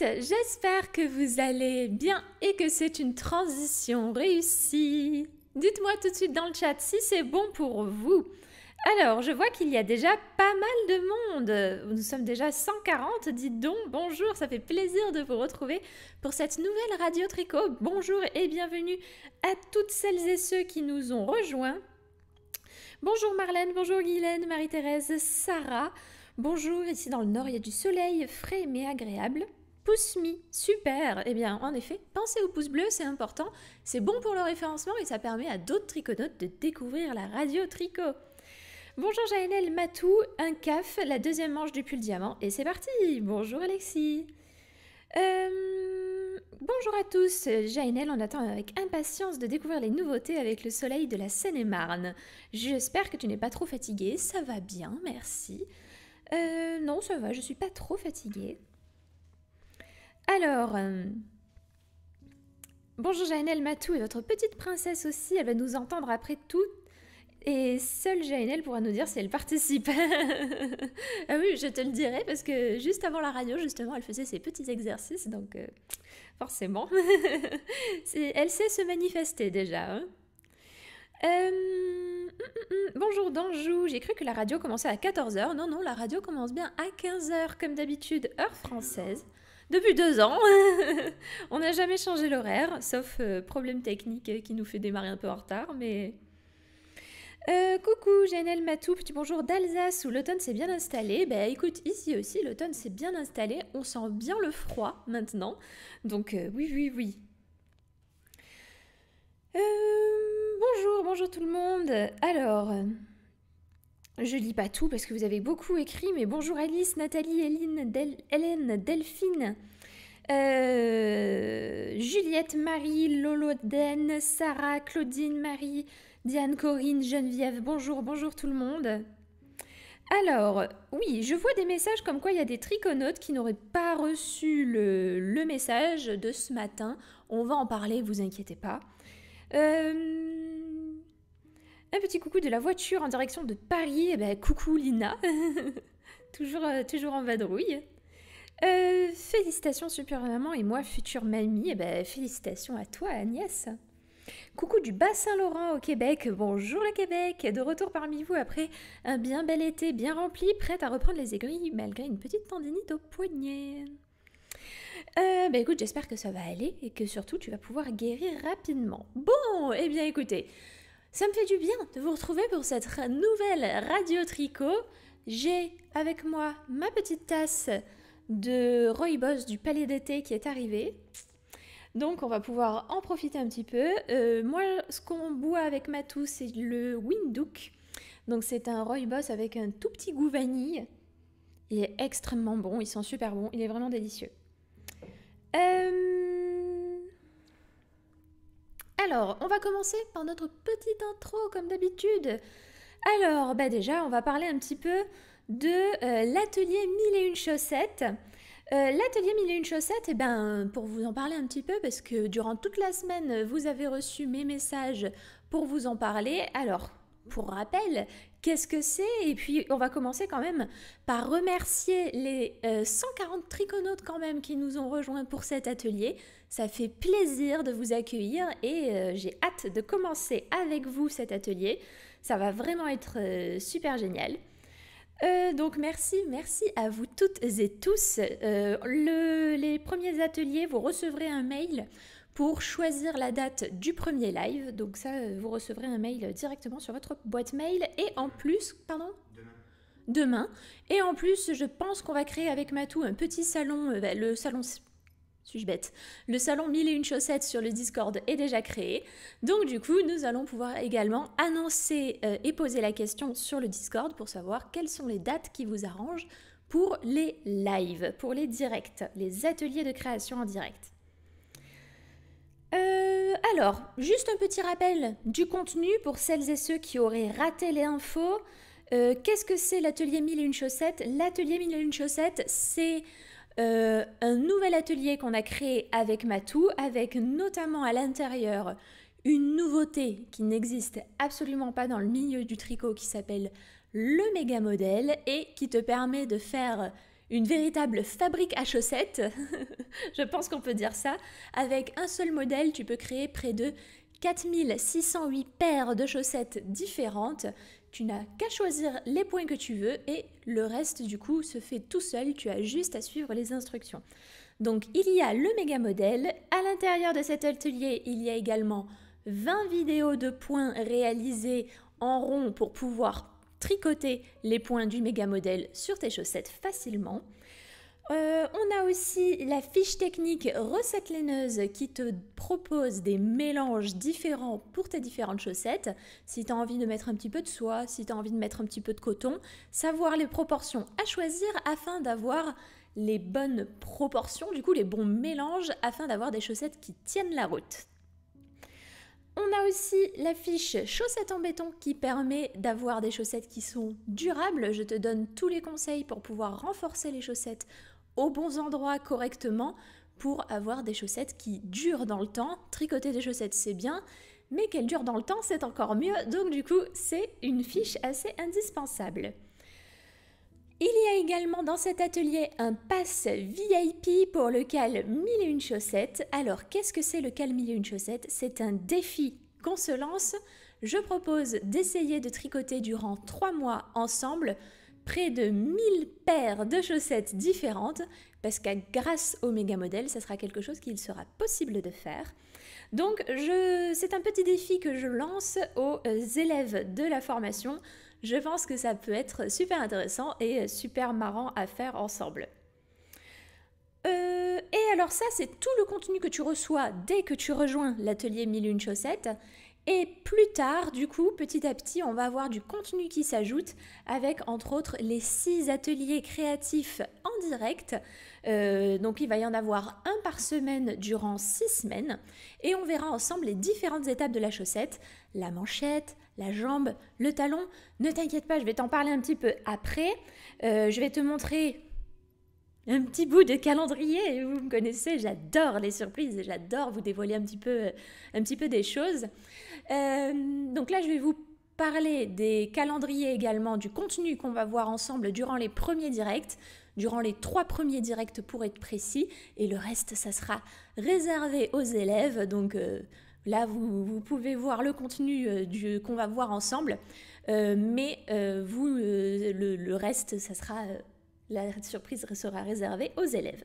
j'espère que vous allez bien et que c'est une transition réussie. Dites-moi tout de suite dans le chat si c'est bon pour vous. Alors, je vois qu'il y a déjà pas mal de monde. Nous sommes déjà 140, dites donc, bonjour, ça fait plaisir de vous retrouver pour cette nouvelle radio tricot. Bonjour et bienvenue à toutes celles et ceux qui nous ont rejoints. Bonjour Marlène, bonjour Guylaine, Marie-Thérèse, Sarah. Bonjour, ici dans le nord, il y a du soleil frais mais agréable. Pouce mi, super Eh bien, en effet, pensez au pouce bleu, c'est important, c'est bon pour le référencement et ça permet à d'autres triconautes de découvrir la radio tricot. Bonjour Jaenel Matou, un CAF, la deuxième manche du pull diamant, et c'est parti Bonjour Alexis euh, Bonjour à tous, Jaenel on attend avec impatience de découvrir les nouveautés avec le soleil de la Seine-et-Marne. J'espère que tu n'es pas trop fatiguée, ça va bien, merci. Euh, non, ça va, je suis pas trop fatiguée. Alors, euh, bonjour Jaenel Matou et votre petite princesse aussi, elle va nous entendre après tout. Et seule Jaenel pourra nous dire si elle participe. ah oui, je te le dirai parce que juste avant la radio, justement, elle faisait ses petits exercices, donc euh, forcément, elle sait se manifester déjà. Hein. Euh, mm, mm, mm. bonjour d'Anjou, j'ai cru que la radio commençait à 14h. Non, non, la radio commence bien à 15h comme d'habitude, heure française depuis deux ans. on n'a jamais changé l'horaire, sauf euh, problème technique euh, qui nous fait démarrer un peu en retard, mais... Euh, coucou, Janelle Matou, petit bonjour d'Alsace où l'automne s'est bien installé. Ben écoute, ici aussi l'automne s'est bien installé, on sent bien le froid maintenant. Donc oui, oui, oui. bonjour, bonjour tout le monde. Alors, je lis pas tout parce que vous avez beaucoup écrit, mais bonjour Alice, Nathalie, Hélène, Hélène Delphine, euh, Juliette, Marie, Lolo, Den, Sarah, Claudine, Marie, Diane, Corinne, Geneviève, bonjour, bonjour tout le monde. Alors, oui, je vois des messages comme quoi il y a des triconautes qui n'auraient pas reçu le, message de ce matin. On va en parler, vous inquiétez pas. Euh, un petit coucou de la voiture en direction de Paris. Et eh ben, coucou Lina. toujours, euh, toujours en vadrouille. Euh, félicitations super maman et moi future mamie. Et eh ben, félicitations à toi Agnès. Coucou du Bas-Saint-Laurent au Québec. Bonjour le Québec. De retour parmi vous après un bien bel été, bien rempli, prête à reprendre les aiguilles malgré une petite tendinite au poignet. Euh, ben, écoute, j'espère que ça va aller et que surtout tu vas pouvoir guérir rapidement. Bon, eh bien écoutez, ça me fait du bien de vous retrouver pour cette nouvelle radio tricot. J'ai avec moi ma petite tasse de rooibos du Palais d'été qui est arrivée. Donc on va pouvoir en profiter un petit peu. Euh, moi, ce qu'on boit avec Matou, c'est le Windook. Donc c'est un rooibos avec un tout petit goût vanille. Il est extrêmement bon, il sent super bon, il est vraiment délicieux. Euh... Alors, on va commencer par notre petite intro comme d'habitude. Alors, bah déjà, on va parler un petit peu de l'atelier 1001 et une chaussettes. l'atelier mille et une chaussettes, euh, et eh ben, pour vous en parler un petit peu, parce que durant toute la semaine, vous avez reçu mes messages pour vous en parler. Alors, pour rappel, qu'est-ce que c'est Et puis, on va commencer quand même par remercier les 140 euh, triconautes quand même qui nous ont rejoints pour cet atelier. Ça fait plaisir de vous accueillir et euh, j'ai hâte de commencer avec vous cet atelier. Ça va vraiment être euh, super génial. Euh, donc merci, merci à vous toutes et tous. les premiers ateliers, vous recevrez un mail pour choisir la date du premier live. Donc ça, vous recevrez un mail directement sur votre boîte mail. Et en plus, pardon Demain. Demain. Et en plus, je pense qu'on va créer avec Matou un petit salon, bah, le salon suis-je bête Le salon mille et une chaussettes sur le Discord est déjà créé. Donc du coup, nous allons pouvoir également annoncer euh, et poser la question sur le Discord pour savoir quelles sont les dates qui vous arrangent pour les lives, pour les directs, les ateliers de création en direct. Euh, alors, juste un petit rappel du contenu pour celles et ceux qui auraient raté les infos. Euh, qu'est-ce que c'est l'atelier mille et une chaussettes L'atelier mille et une chaussettes, c'est euh, un nouvel atelier qu'on a créé avec Matou, avec notamment à l'intérieur une nouveauté qui n'existe absolument pas dans le milieu du tricot qui s'appelle le méga modèle et qui te permet de faire une véritable fabrique à chaussettes, je pense qu'on peut dire ça. Avec un seul modèle, tu peux créer près de 4608 paires de chaussettes différentes tu n'as qu'à choisir les points que tu veux et le reste du coup se fait tout seul, tu as juste à suivre les instructions. Donc il y a le méga modèle, à l'intérieur de cet atelier il y a également 20 vidéos de points réalisés en rond pour pouvoir tricoter les points du méga modèle sur tes chaussettes facilement. Euh, on a aussi la fiche technique recette laineuse qui te propose des mélanges différents pour tes différentes chaussettes. Si tu as envie de mettre un petit peu de soie, si tu as envie de mettre un petit peu de coton, savoir les proportions à choisir afin d'avoir les bonnes proportions, du coup les bons mélanges afin d'avoir des chaussettes qui tiennent la route. On a aussi la fiche chaussettes en béton qui permet d'avoir des chaussettes qui sont durables. Je te donne tous les conseils pour pouvoir renforcer les chaussettes aux bons endroits correctement pour avoir des chaussettes qui durent dans le temps. Tricoter des chaussettes, c'est bien, mais qu'elles durent dans le temps, c'est encore mieux. Donc du coup, c'est une fiche assez indispensable. Il y a également dans cet atelier un pass VIP pour lequel 1000 et une chaussettes. Alors, qu'est-ce que c'est le 1000 et une chaussettes C'est un défi qu'on se lance. Je propose d'essayer de tricoter durant 3 mois ensemble près de 1000 paires de chaussettes différentes, parce qu'à grâce au méga modèle, ça sera quelque chose qu'il sera possible de faire. Donc c'est un petit défi que je lance aux euh, élèves de la formation. Je pense que ça peut être super intéressant et euh, super marrant à faire ensemble. Euh, et alors ça, c'est tout le contenu que tu reçois dès que tu rejoins l'atelier 1001 chaussettes. Et plus tard, du coup, petit à petit, on va avoir du contenu qui s'ajoute avec, entre autres, les six ateliers créatifs en direct. Euh, donc, il va y en avoir un par semaine durant six semaines. Et on verra ensemble les différentes étapes de la chaussette, la manchette, la jambe, le talon. Ne t'inquiète pas, je vais t'en parler un petit peu après. Euh, je vais te montrer un petit bout de calendrier. Vous me connaissez, j'adore les surprises, j'adore vous dévoiler un petit peu, euh, un petit peu des choses. Euh, donc là, je vais vous parler des calendriers également, du contenu qu'on va voir ensemble durant les premiers directs, durant les trois premiers directs pour être précis, et le reste, ça sera réservé aux élèves. Donc euh, là, vous, pouvez voir le contenu qu'on va voir ensemble, mais vous, le, reste, ça sera la surprise sera réservée aux élèves.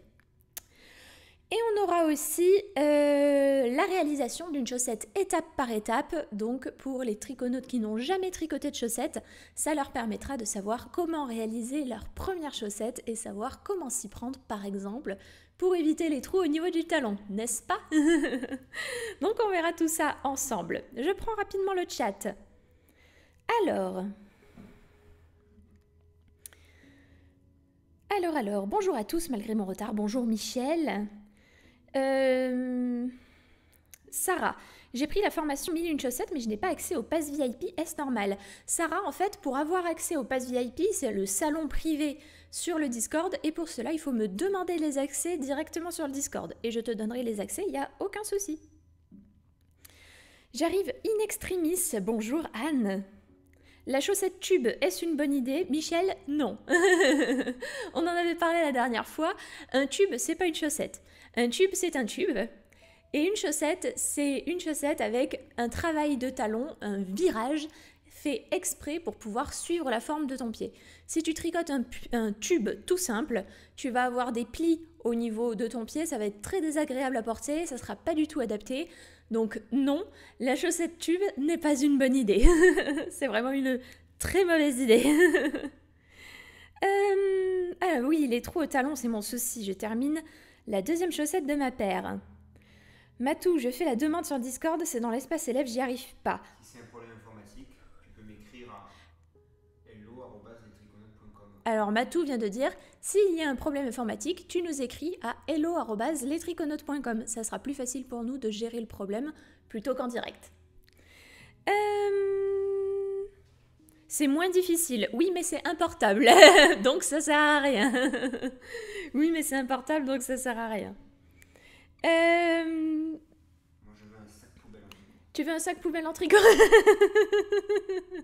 Et on aura aussi euh, la réalisation d'une chaussette étape par étape. Donc pour les triconautes qui n'ont jamais tricoté de chaussettes, ça leur permettra de savoir comment réaliser leur première chaussette et savoir comment s'y prendre par exemple pour éviter les trous au niveau du talon, n'est-ce pas Donc on verra tout ça ensemble. Je prends rapidement le chat. Alors, Alors, alors, bonjour à tous, malgré mon retard. Bonjour Michel. Euh, Sarah, j'ai pris la formation mille une chaussettes, mais je n'ai pas accès au pass VIP. Est-ce normal Sarah, en fait, pour avoir accès au pass VIP, c'est le salon privé sur le Discord. Et pour cela, il faut me demander les accès directement sur le Discord. Et je te donnerai les accès, il n'y a aucun souci. J'arrive in extremis. Bonjour Anne. La chaussette tube, est-ce une bonne idée Michel, non. On en avait parlé la dernière fois. Un tube, c'est pas une chaussette. Un tube, c'est un tube. Et une chaussette, c'est une chaussette avec un travail de talon, un virage fait exprès pour pouvoir suivre la forme de ton pied. Si tu tricotes un, tube tout simple, tu vas avoir des plis au niveau de ton pied, ça va être très désagréable à porter, ça sera pas du tout adapté. Donc non, la chaussette tube n'est pas une bonne idée. c'est vraiment une très mauvaise idée. ah oui, les trous au talon, c'est mon souci. Je termine la deuxième chaussette de ma paire. Matou, je fais la demande sur Discord, c'est dans l'espace élève, j'y arrive pas. Alors Matou vient de dire s'il y a un problème informatique, tu nous écris à hello@letriconote.com. Ça sera plus facile pour nous de gérer le problème plutôt qu'en direct. Euh, c'est moins difficile. Oui, mais c'est importable. donc ça sert à rien. oui, mais c'est importable, donc ça sert à rien. Euh... Tu veux un sac poubelle en tricot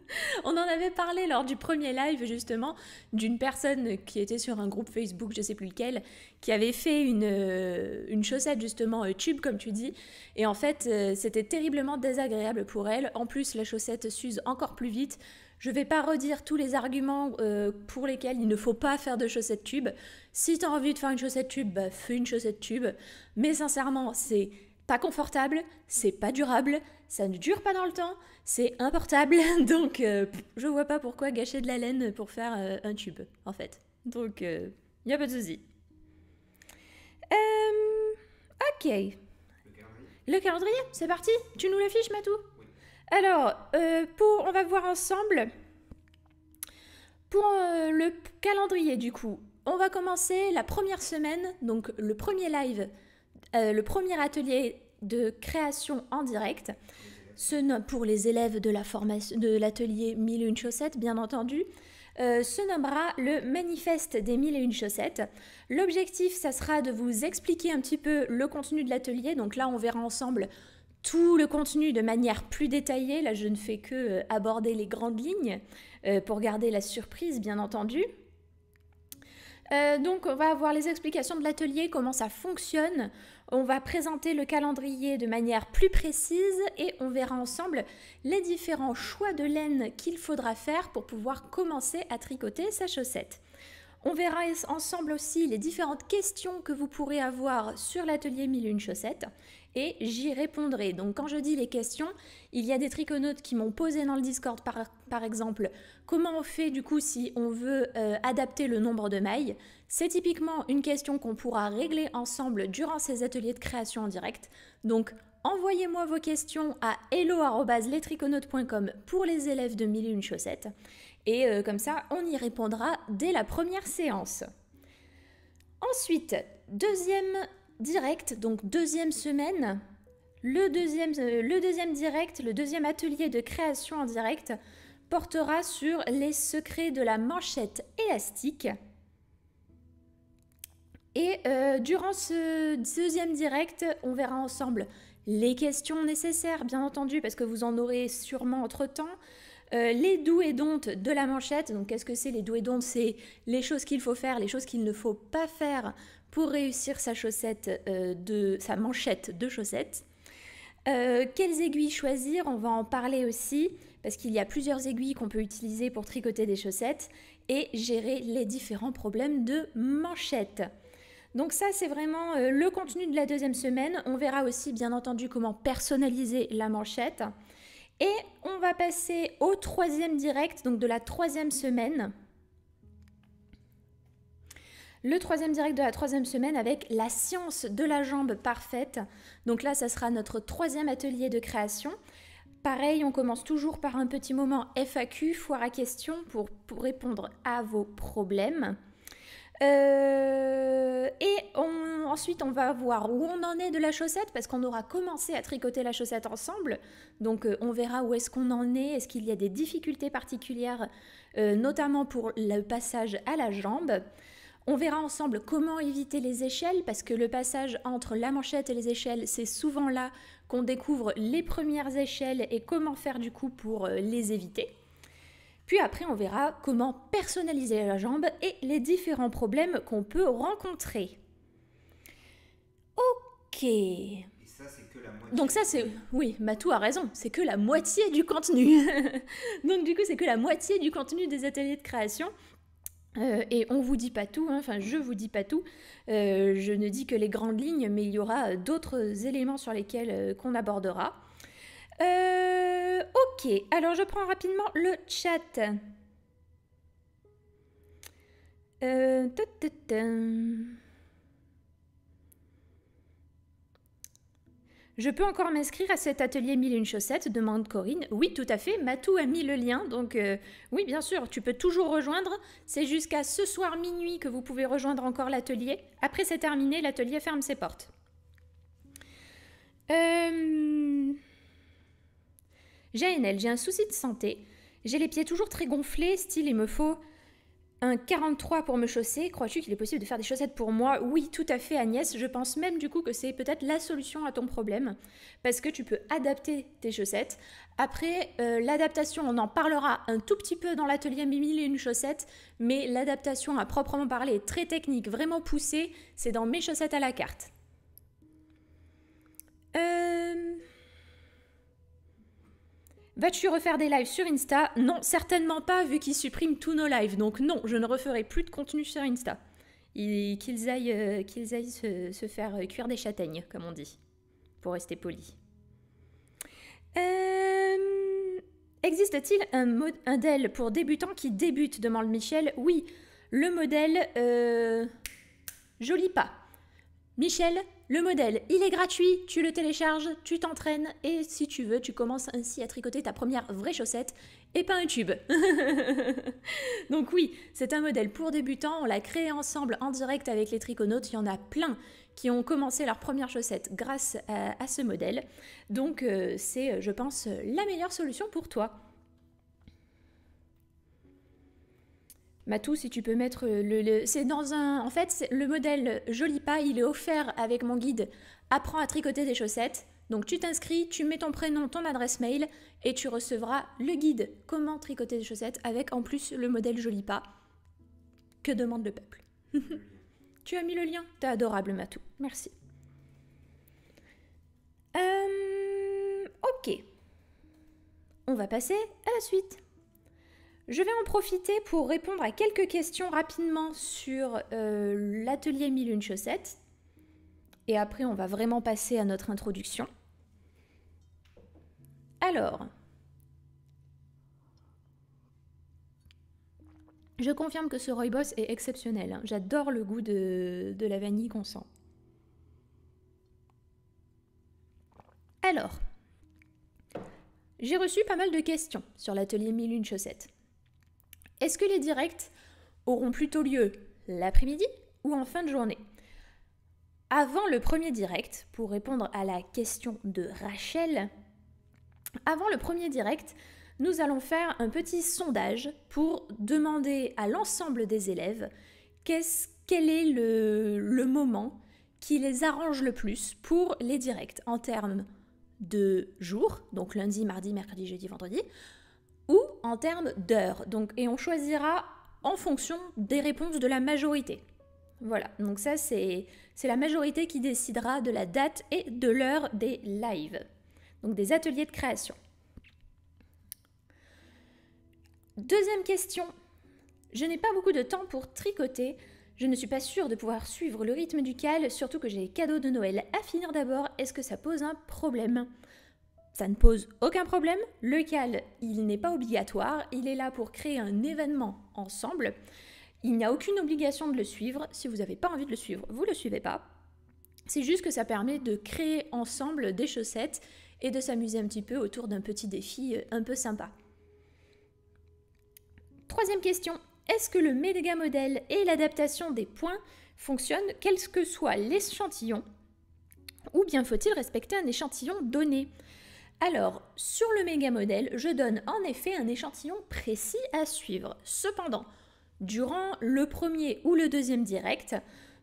On en avait parlé lors du premier live justement d'une personne qui était sur un groupe Facebook, je sais plus lequel, qui avait fait une, euh, une chaussette justement euh, tube comme tu dis. Et en fait, euh, c'était terriblement désagréable pour elle. En plus, la chaussette s'use encore plus vite. Je ne vais pas redire tous les arguments pour lesquels il ne faut pas faire de chaussettes tube. Si tu as envie de faire une chaussette tube, bah, fais une chaussette tube. Mais sincèrement, c'est pas confortable, c'est pas durable, ça ne dure pas dans le temps, c'est importable, donc je euh, je vois pas pourquoi gâcher de la laine pour faire euh, un tube, en fait. Donc, il euh, a pas de souci. ok. Le calendrier, c'est parti Tu nous l'affiches, Matou Alors, pour, on va voir ensemble. Pour le calendrier, du coup, on va commencer la première semaine, donc le premier live, le premier atelier de création en direct ce pour les élèves de l'atelier Mille et une chaussettes, bien entendu, euh, se nommera le manifeste des mille et une chaussettes. L'objectif, ça sera de vous expliquer un petit peu le contenu de l'atelier. Donc là, on verra ensemble tout le contenu de manière plus détaillée. Là, je ne fais que euh, aborder les grandes lignes euh, pour garder la surprise, bien entendu. donc, on va avoir les explications de l'atelier, comment ça fonctionne, on va présenter le calendrier de manière plus précise et on verra ensemble les différents choix de laine qu'il faudra faire pour pouvoir commencer à tricoter sa chaussette. On verra ensemble aussi les différentes questions que vous pourrez avoir sur l'atelier Mille Une Chaussettes et j'y répondrai. Donc quand je dis les questions, il y a des triconautes qui m'ont posé dans le Discord par, exemple comment on fait du coup si on veut euh, adapter le nombre de mailles. C'est typiquement une question qu'on pourra régler ensemble durant ces ateliers de création en direct. Donc envoyez-moi vos questions à hello.letriconautes.com pour les élèves de Mille et une chaussettes. Et euh, comme ça, on y répondra dès la première séance. Ensuite, deuxième direct, donc deuxième semaine, le deuxième, euh, le deuxième direct, le deuxième atelier de création en direct portera sur les secrets de la manchette élastique. Et euh, durant ce deuxième direct, on verra ensemble les questions nécessaires, bien entendu, parce que vous en aurez sûrement entre-temps. Euh, les doués et de la manchette. Donc, qu'est-ce que c'est les doués et C'est les choses qu'il faut faire, les choses qu'il ne faut pas faire pour réussir sa chaussette euh, sa manchette de chaussettes. Euh, quelles aiguilles choisir On va en parler aussi parce qu'il y a plusieurs aiguilles qu'on peut utiliser pour tricoter des chaussettes et gérer les différents problèmes de manchette. Donc ça, c'est vraiment euh, le contenu de la deuxième semaine. On verra aussi, bien entendu, comment personnaliser la manchette. Et on va passer au troisième direct, donc de la troisième semaine. Le troisième direct de la troisième semaine avec la science de la jambe parfaite. Donc là, ça sera notre troisième atelier de création. Pareil, on commence toujours par un petit moment FAQ, foire à questions, pour, répondre à vos problèmes. Euh, et ensuite, on va voir où on en est de la chaussette parce qu'on aura commencé à tricoter la chaussette ensemble. Donc, euh, on verra où est-ce qu'on en est. Est-ce qu'il y a des difficultés particulières, euh, notamment pour le passage à la jambe on verra ensemble comment éviter les échelles, parce que le passage entre la manchette et les échelles, c'est souvent là qu'on découvre les premières échelles et comment faire du coup pour euh, les éviter. Puis après, on verra comment personnaliser la jambe et les différents problèmes qu'on peut rencontrer. Ok. ça, Donc ça, c'est... Oui, Matou a raison, c'est que la moitié du contenu. Donc du coup, c'est que la moitié du contenu des ateliers de création. Euh, et on vous dit pas tout, hein, enfin je vous dis pas tout, euh, je ne dis que les grandes lignes, mais il y aura euh, d'autres éléments sur lesquels qu'on abordera. ok, alors je prends rapidement le chat. Je peux encore m'inscrire à cet atelier mille une chaussettes demande Corinne. Oui, tout à fait. Matou a mis le lien, donc euh, oui, bien sûr, tu peux toujours rejoindre. C'est jusqu'à ce soir minuit que vous pouvez rejoindre encore l'atelier. Après c'est terminé, l'atelier ferme ses portes. Euh... elle, j'ai un souci de santé. J'ai les pieds toujours très gonflés, style il me faut un 43 pour me chausser, crois-tu qu'il est possible de faire des chaussettes pour moi Oui, tout à fait Agnès, je pense même du coup que c'est peut-être la solution à ton problème, parce que tu peux adapter tes chaussettes. Après, euh, l'adaptation, on en parlera un tout petit peu dans l'atelier Mimi et une chaussette, mais l'adaptation à proprement parler est très technique, vraiment poussée, c'est dans mes chaussettes à la carte. Euh, Vas-tu refaire des lives sur Insta Non, certainement pas, vu qu'ils suppriment tous nos lives. Donc non, je ne referai plus de contenu sur Insta. Qu'ils aillent, euh, qu'ils aillent se, faire euh, cuire des châtaignes, comme on dit, pour rester poli. Euh, existe-t-il un modèle pour débutants qui débutent demande Michel. Oui, le modèle... Joli pas. Michel, le modèle, il est gratuit, tu le télécharges, tu t'entraînes et si tu veux, tu commences ainsi à tricoter ta première vraie chaussette et pas un tube. Donc oui, c'est un modèle pour débutants, on l'a créé ensemble en direct avec les triconautes, il y en a plein qui ont commencé leur première chaussette grâce à, ce modèle. Donc euh, c'est, je pense, la meilleure solution pour toi. Matou, si tu peux mettre euh, le, c'est dans un, en fait, le modèle Joli Pas, il est offert avec mon guide Apprends à tricoter des chaussettes. Donc tu t'inscris, tu mets ton prénom, ton adresse mail et tu recevras le guide Comment tricoter des chaussettes avec en plus le modèle Joli Pas. Que demande le peuple Tu as mis le lien, t'es adorable Matou, merci. Euh, ok, on va passer à la suite. Je vais en profiter pour répondre à quelques questions rapidement sur euh, l'atelier Mille Une Chaussettes. Et après, on va vraiment passer à notre introduction. Alors, je confirme que ce Boss est exceptionnel. Hein. J'adore le goût de, de la vanille qu'on sent. Alors, j'ai reçu pas mal de questions sur l'atelier Mille Une Chaussettes. Est-ce que les directs auront plutôt lieu l'après-midi ou en fin de journée Avant le premier direct, pour répondre à la question de Rachel, avant le premier direct, nous allons faire un petit sondage pour demander à l'ensemble des élèves qu'est-ce quel est le, le moment qui les arrange le plus pour les directs en termes de jours, donc lundi, mardi, mercredi, jeudi, vendredi, en termes d'heures. Donc, et on choisira en fonction des réponses de la majorité. Voilà, donc ça c'est la majorité qui décidera de la date et de l'heure des lives, donc des ateliers de création. Deuxième question, je n'ai pas beaucoup de temps pour tricoter, je ne suis pas sûre de pouvoir suivre le rythme du cal, surtout que j'ai les cadeaux de Noël à finir d'abord, est-ce que ça pose un problème ça ne pose aucun problème. Le CAL, il n'est pas obligatoire. Il est là pour créer un événement ensemble. Il n'y a aucune obligation de le suivre. Si vous n'avez pas envie de le suivre, vous ne le suivez pas. C'est juste que ça permet de créer ensemble des chaussettes et de s'amuser un petit peu autour d'un petit défi euh, un peu sympa. Troisième question, est-ce que le méga modèle et l'adaptation des points fonctionnent quel que soit l'échantillon ou bien faut-il respecter un échantillon donné alors, sur le méga modèle, je donne en effet un échantillon précis à suivre. Cependant, durant le premier ou le deuxième direct,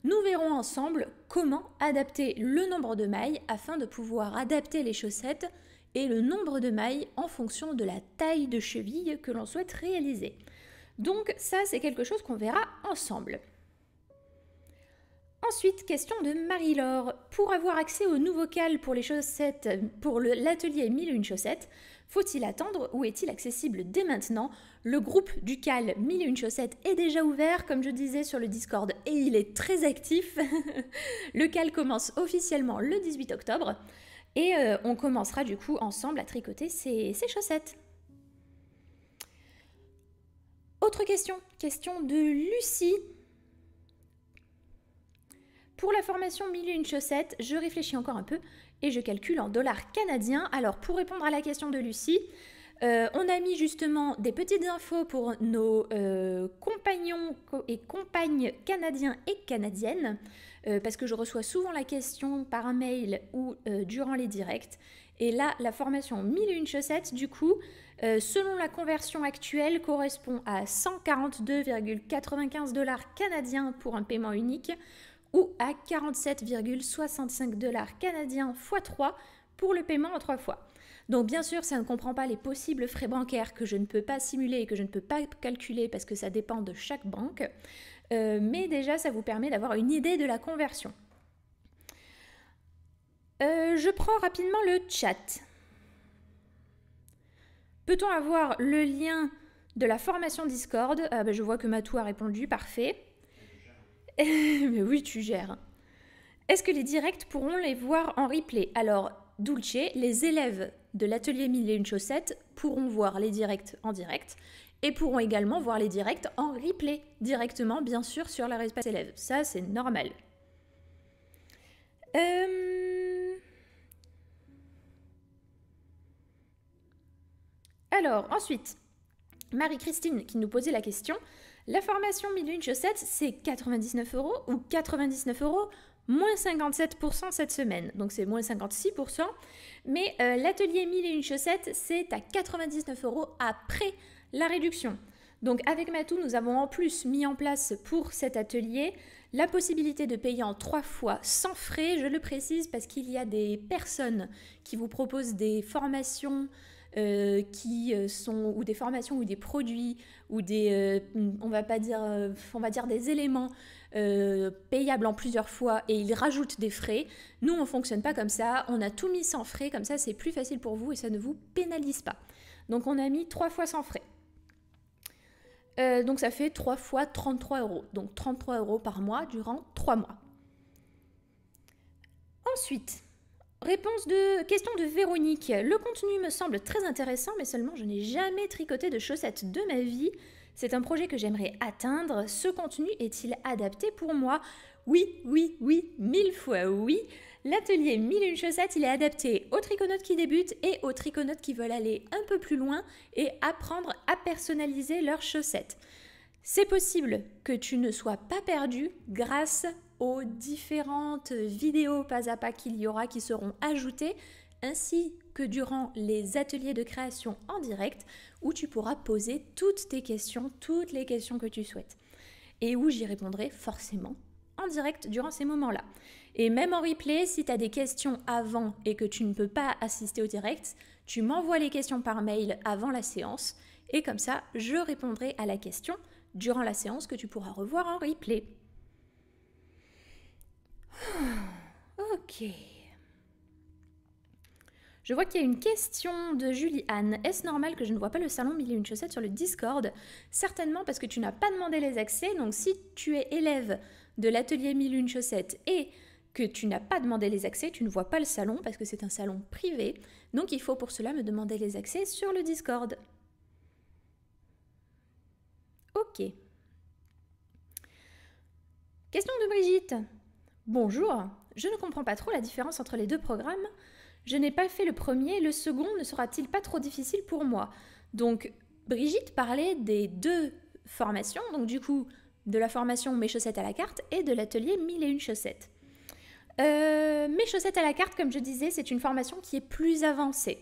nous verrons ensemble comment adapter le nombre de mailles afin de pouvoir adapter les chaussettes et le nombre de mailles en fonction de la taille de cheville que l'on souhaite réaliser. Donc ça, c'est quelque chose qu'on verra ensemble. Ensuite, question de Marie-Laure. Pour avoir accès au nouveau cal pour les chaussettes, pour l'atelier 1001 chaussettes, faut-il attendre ou est-il accessible dès maintenant Le groupe du cal 1001 chaussettes est déjà ouvert, comme je disais sur le Discord, et il est très actif. le cal commence officiellement le 18 octobre et euh, on commencera du coup ensemble à tricoter ces, ces chaussettes. Autre question, question de Lucie. Pour la formation mille et une chaussettes, je réfléchis encore un peu et je calcule en dollars canadiens. Alors pour répondre à la question de Lucie, euh, on a mis justement des petites infos pour nos euh, compagnons et compagnes canadiens et canadiennes, euh, parce que je reçois souvent la question par un mail ou durant les directs. Et là, la formation mille une chaussettes, du coup, selon la conversion actuelle, correspond à 142,95 dollars canadiens pour un paiement unique ou à 47,65 dollars canadiens x 3 pour le paiement en trois fois. Donc bien sûr, ça ne comprend pas les possibles frais bancaires que je ne peux pas simuler et que je ne peux pas calculer parce que ça dépend de chaque banque, euh, mais déjà ça vous permet d'avoir une idée de la conversion. Euh, je prends rapidement le chat. Peut-on avoir le lien de la formation Discord ah, ben, Je vois que Matou a répondu, parfait. Mais oui, tu gères. Est-ce que les directs pourront les voir en replay Alors, Dulce, les élèves de l'atelier Mille et une chaussettes pourront voir les directs en direct et pourront également voir les directs en replay directement, bien sûr, sur leur espace élève. Ça, c'est normal. Euh, alors, ensuite, Marie-Christine qui nous posait la question la formation 1001 chaussettes, c'est 99 euros ou 99 euros moins 57% cette semaine, donc c'est moins 56%. Mais euh, l'atelier 1001 chaussettes, c'est à 99 euros après la réduction. Donc avec Matou, nous avons en plus mis en place pour cet atelier la possibilité de payer en trois fois sans frais, je le précise parce qu'il y a des personnes qui vous proposent des formations euh, qui euh, sont ou des formations ou des produits ou des euh, on va pas dire on va dire des éléments payables en plusieurs fois et ils rajoutent des frais. Nous on fonctionne pas comme ça, on a tout mis sans frais comme ça c'est plus facile pour vous et ça ne vous pénalise pas. Donc on a mis trois fois sans frais. donc ça fait 3 fois 33 euros. Donc 33 euros par mois durant 3 mois. Ensuite, Réponse de question de Véronique. Le contenu me semble très intéressant, mais seulement je n'ai jamais tricoté de chaussettes de ma vie. C'est un projet que j'aimerais atteindre. Ce contenu est-il adapté pour moi Oui, oui, oui, mille fois oui. L'atelier 1001 chaussettes, il est adapté aux triconautes qui débutent et aux triconautes qui veulent aller un peu plus loin et apprendre à personnaliser leurs chaussettes. C'est possible que tu ne sois pas perdu grâce aux différentes vidéos pas à pas qu'il y aura qui seront ajoutées, ainsi que durant les ateliers de création en direct où tu pourras poser toutes tes questions, toutes les questions que tu souhaites, et où j'y répondrai forcément en direct durant ces moments-là. Et même en replay, si tu as des questions avant et que tu ne peux pas assister au direct, tu m'envoies les questions par mail avant la séance et comme ça, je répondrai à la question durant la séance que tu pourras revoir en replay. Ok. Je vois qu'il y a une question de Julie-Anne. Est-ce normal que je ne vois pas le salon Mille et une chaussettes sur le Discord Certainement parce que tu n'as pas demandé les accès. Donc si tu es élève de l'atelier Mille et une chaussettes et que tu n'as pas demandé les accès, tu ne vois pas le salon parce que c'est un salon privé. Donc il faut pour cela me demander les accès sur le Discord. Ok. Question de Brigitte. Bonjour, je ne comprends pas trop la différence entre les deux programmes. Je n'ai pas fait le premier, le second ne sera-t-il pas trop difficile pour moi Donc Brigitte parlait des deux formations, donc du coup de la formation Mes chaussettes à la carte et de l'atelier Mille une chaussettes. Euh, mes chaussettes à la carte, comme je disais, c'est une formation qui est plus avancée.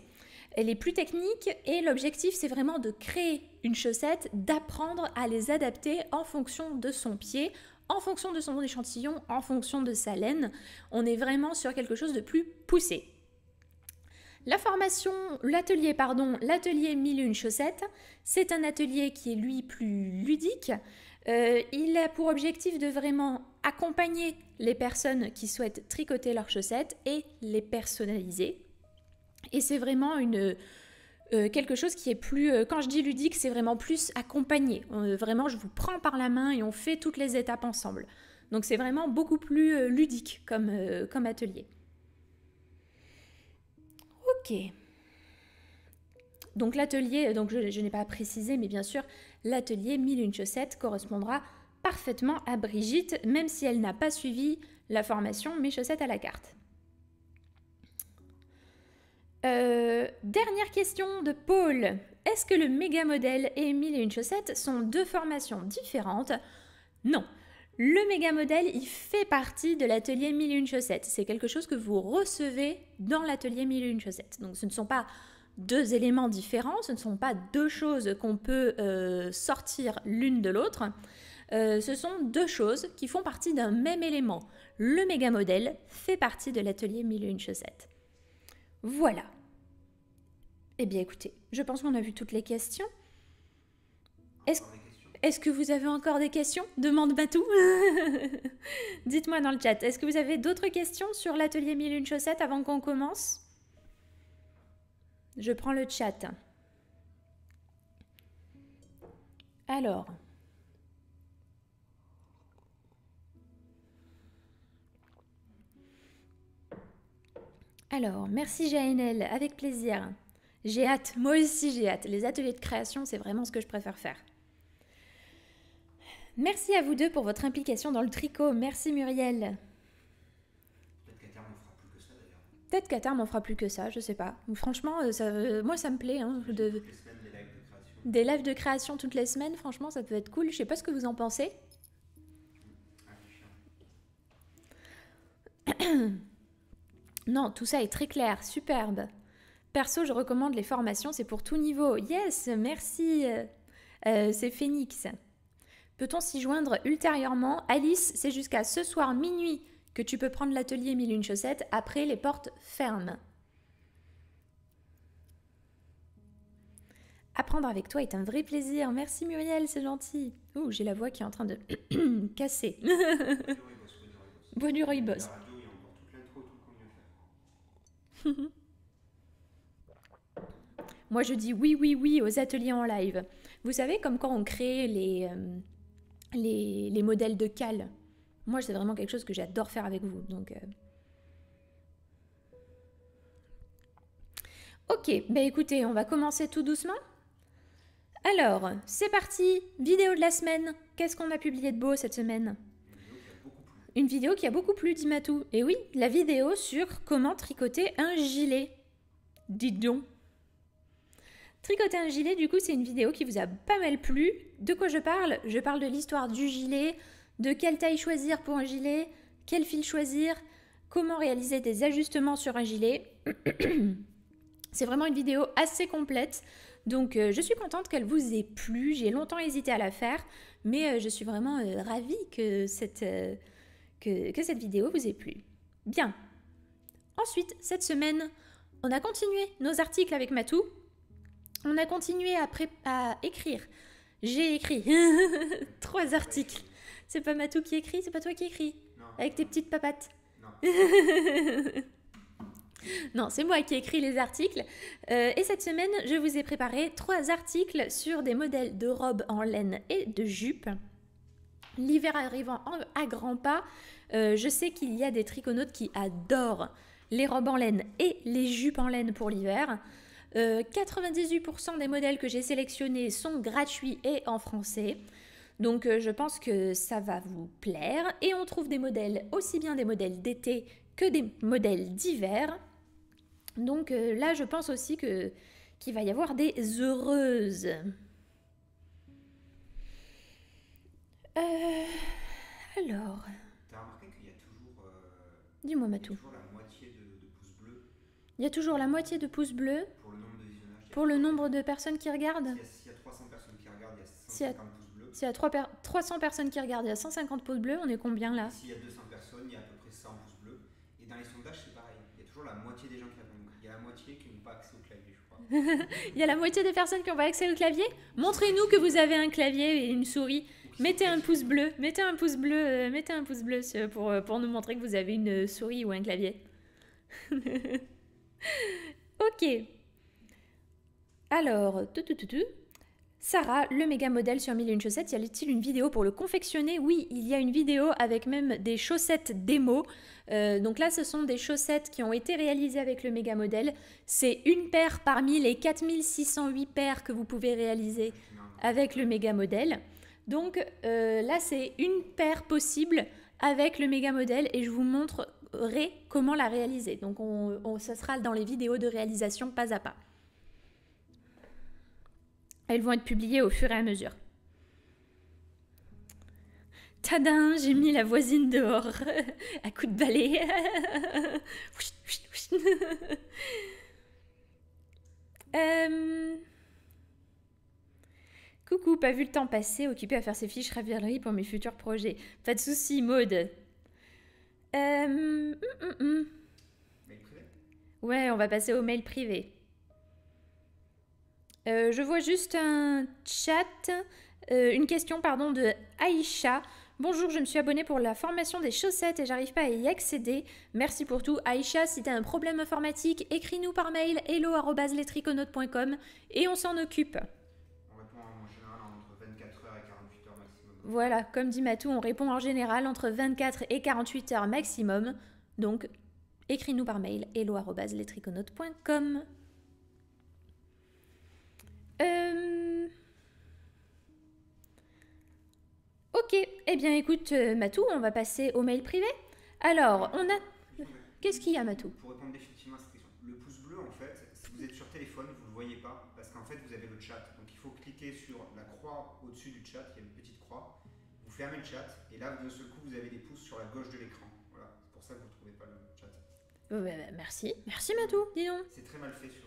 Elle est plus technique et l'objectif, c'est vraiment de créer une chaussette, d'apprendre à les adapter en fonction de son pied, en fonction de son échantillon, en fonction de sa laine, on est vraiment sur quelque chose de plus poussé. La formation, l'atelier, pardon, l'atelier mille une chaussettes, c'est un atelier qui est lui plus ludique. Euh, il a pour objectif de vraiment accompagner les personnes qui souhaitent tricoter leurs chaussettes et les personnaliser. Et c'est vraiment une, euh, quelque chose qui est plus, euh, quand je dis ludique, c'est vraiment plus accompagné. Euh, vraiment, je vous prends par la main et on fait toutes les étapes ensemble. Donc c'est vraiment beaucoup plus ludique comme, comme atelier. Ok. Donc l'atelier, donc je, n'ai pas précisé, mais bien sûr, l'atelier mille une chaussettes correspondra parfaitement à Brigitte, même si elle n'a pas suivi la formation Mes chaussettes à la carte. Euh, dernière question de Paul. Est-ce que le méga modèle et Mille et une chaussettes sont deux formations différentes Non. Le méga modèle, il fait partie de l'atelier Mille et une chaussettes. C'est quelque chose que vous recevez dans l'atelier Mille et une chaussettes. Donc ce ne sont pas deux éléments différents, ce ne sont pas deux choses qu'on peut euh, sortir l'une de l'autre. Euh, ce sont deux choses qui font partie d'un même élément. Le méga modèle fait partie de l'atelier Mille et une chaussettes. Voilà. Eh bien écoutez, je pense qu'on a vu toutes les questions. Est-ce que vous avez encore des questions Demande Batou. Dites-moi dans le chat, est-ce que vous avez d'autres questions sur l'atelier Mille Une Chaussettes avant qu'on commence Je prends le chat. Alors... Alors, merci Jaenel, avec plaisir. J'ai hâte, moi aussi j'ai hâte. Les ateliers de création, c'est vraiment ce que je préfère faire. Merci à vous deux pour votre implication dans le tricot. Merci Muriel. Peut-être qu'à m'en fera plus que ça d'ailleurs. Peut-être fera plus que ça, je sais pas. Franchement, euh, ça, euh, moi ça me plaît. Hein, des, lives de de création toutes les semaines, franchement ça peut être cool. Je sais pas ce que vous en pensez. Ah, non, tout ça est très clair, superbe. Perso, je recommande les formations, c'est pour tout niveau. Yes, merci. Euh, c'est Phoenix. Peut-on s'y joindre ultérieurement Alice, c'est jusqu'à ce soir minuit que tu peux prendre l'atelier Mille une chaussettes. Après, les portes ferment. Apprendre avec toi est un vrai plaisir. Merci Muriel, c'est gentil. Ouh, j'ai la voix qui est en train de casser. Bonne Boss. Moi, je dis oui, oui, oui aux ateliers en live. Vous savez, comme quand on crée les, euh, les, modèles de cale. Moi, c'est vraiment quelque chose que j'adore faire avec vous. Donc. Euh. Ok, bah écoutez, on va commencer tout doucement. Alors, c'est parti, vidéo de la semaine. Qu'est-ce qu'on a publié de beau cette semaine Une vidéo qui a beaucoup plu, dit Matou. Et oui, la vidéo sur comment tricoter un gilet. Dites donc. Tricoter un gilet, du coup, c'est une vidéo qui vous a pas mal plu. De quoi je parle Je parle de l'histoire du gilet, de quelle taille choisir pour un gilet, quel fil choisir, comment réaliser des ajustements sur un gilet. C'est vraiment une vidéo assez complète. Donc euh, je suis contente qu'elle vous ait plu. J'ai longtemps hésité à la faire, mais euh, je suis vraiment euh, ravie que cette, que, que cette vidéo vous ait plu. Bien. Ensuite, cette semaine, on a continué nos articles avec Matou. On a continué à, écrire. J'ai écrit trois articles. C'est pas Matou qui écrit, c'est pas toi qui écris. Avec tes petites papates. Non. c'est moi qui ai écrit les articles. Euh, et cette semaine, je vous ai préparé trois articles sur des modèles de robes en laine et de jupes. L'hiver arrivant à grands pas, euh, je sais qu'il y a des triconautes qui adorent les robes en laine et les jupes en laine pour l'hiver. 98% euh, des modèles que j'ai sélectionnés sont gratuits et en français. Donc euh, je pense que ça va vous plaire. Et on trouve des modèles, aussi bien des modèles d'été que des modèles d'hiver. Donc euh, là, je pense aussi que qu'il va y avoir des heureuses. alors. Dis-moi, Matou. Il y a toujours la moitié de pouces bleus pour le nombre de, personnes qui regardent. S'il y, a 300 personnes qui regardent, il y a 150 pouces bleus. S'il y a 3 300 personnes qui regardent, il y a 150 pouces bleus, on est combien là S'il y a 200 personnes, il y a à peu près 100 pouces bleus. Et dans les sondages, c'est pareil. Il y a toujours la moitié des gens qui répondent. Il y a la moitié qui n'ont pas accès au clavier, je crois. il y a la moitié des personnes qui n'ont pas accès au clavier Montrez-nous que vous avez un clavier et une souris. Mettez un pouce bleu, mettez un pouce bleu, mettez un pouce bleu pour, pour nous montrer que vous avez une souris ou un clavier. ok. Alors, Sarah, le méga modèle sur mille et une chaussettes, y a-t-il une vidéo pour le confectionner Oui, il y a une vidéo avec même des chaussettes démo. Euh, donc là, ce sont des chaussettes qui ont été réalisées avec le méga modèle. C'est une paire parmi les 4608 paires que vous pouvez réaliser avec le méga modèle. Donc euh, là, c'est une paire possible avec le méga modèle et je vous montre comment la réaliser. Donc on, sera dans les vidéos de réalisation pas à pas. Elles vont être publiées au fur et à mesure. tadin j'ai mis la voisine dehors à coup de balai. Euh, Coucou, pas vu le temps passer, occupé à faire ses fiches ravioleries pour mes futurs projets. Pas de soucis, Maude. Euh, hum, hum, hum. Ouais, on va passer au mail privé. Euh, je vois juste un chat, euh, une question pardon de Aïcha. Bonjour, je me suis abonnée pour la formation des chaussettes et j'arrive pas à y accéder. Merci pour tout. Aïcha, si t'as un problème informatique, écris-nous par mail hello.letriconote.com et on s'en occupe. Voilà, comme dit Matou, on répond en général entre 24 et 48 heures maximum. Donc, écris-nous par mail hello.lestriconautes.com. Euh... Ok, eh bien écoute, euh, Matou, on va passer au mail privé. Alors, on a. Qu'est-ce qu'il y a, Matou Pour répondre définitivement à cette question, le pouce bleu, en fait, si vous êtes sur téléphone, vous ne le voyez pas, parce qu'en fait, vous avez le chat. Donc, il faut cliquer sur la croix au-dessus du chat, il y a fermez le chat et là, de ce coup, vous avez des pouces sur la gauche de l'écran. Voilà, c'est pour ça que vous ne trouvez pas le chat. Oh, bah, bah, merci, merci Matou, dis donc. C'est très mal fait sur.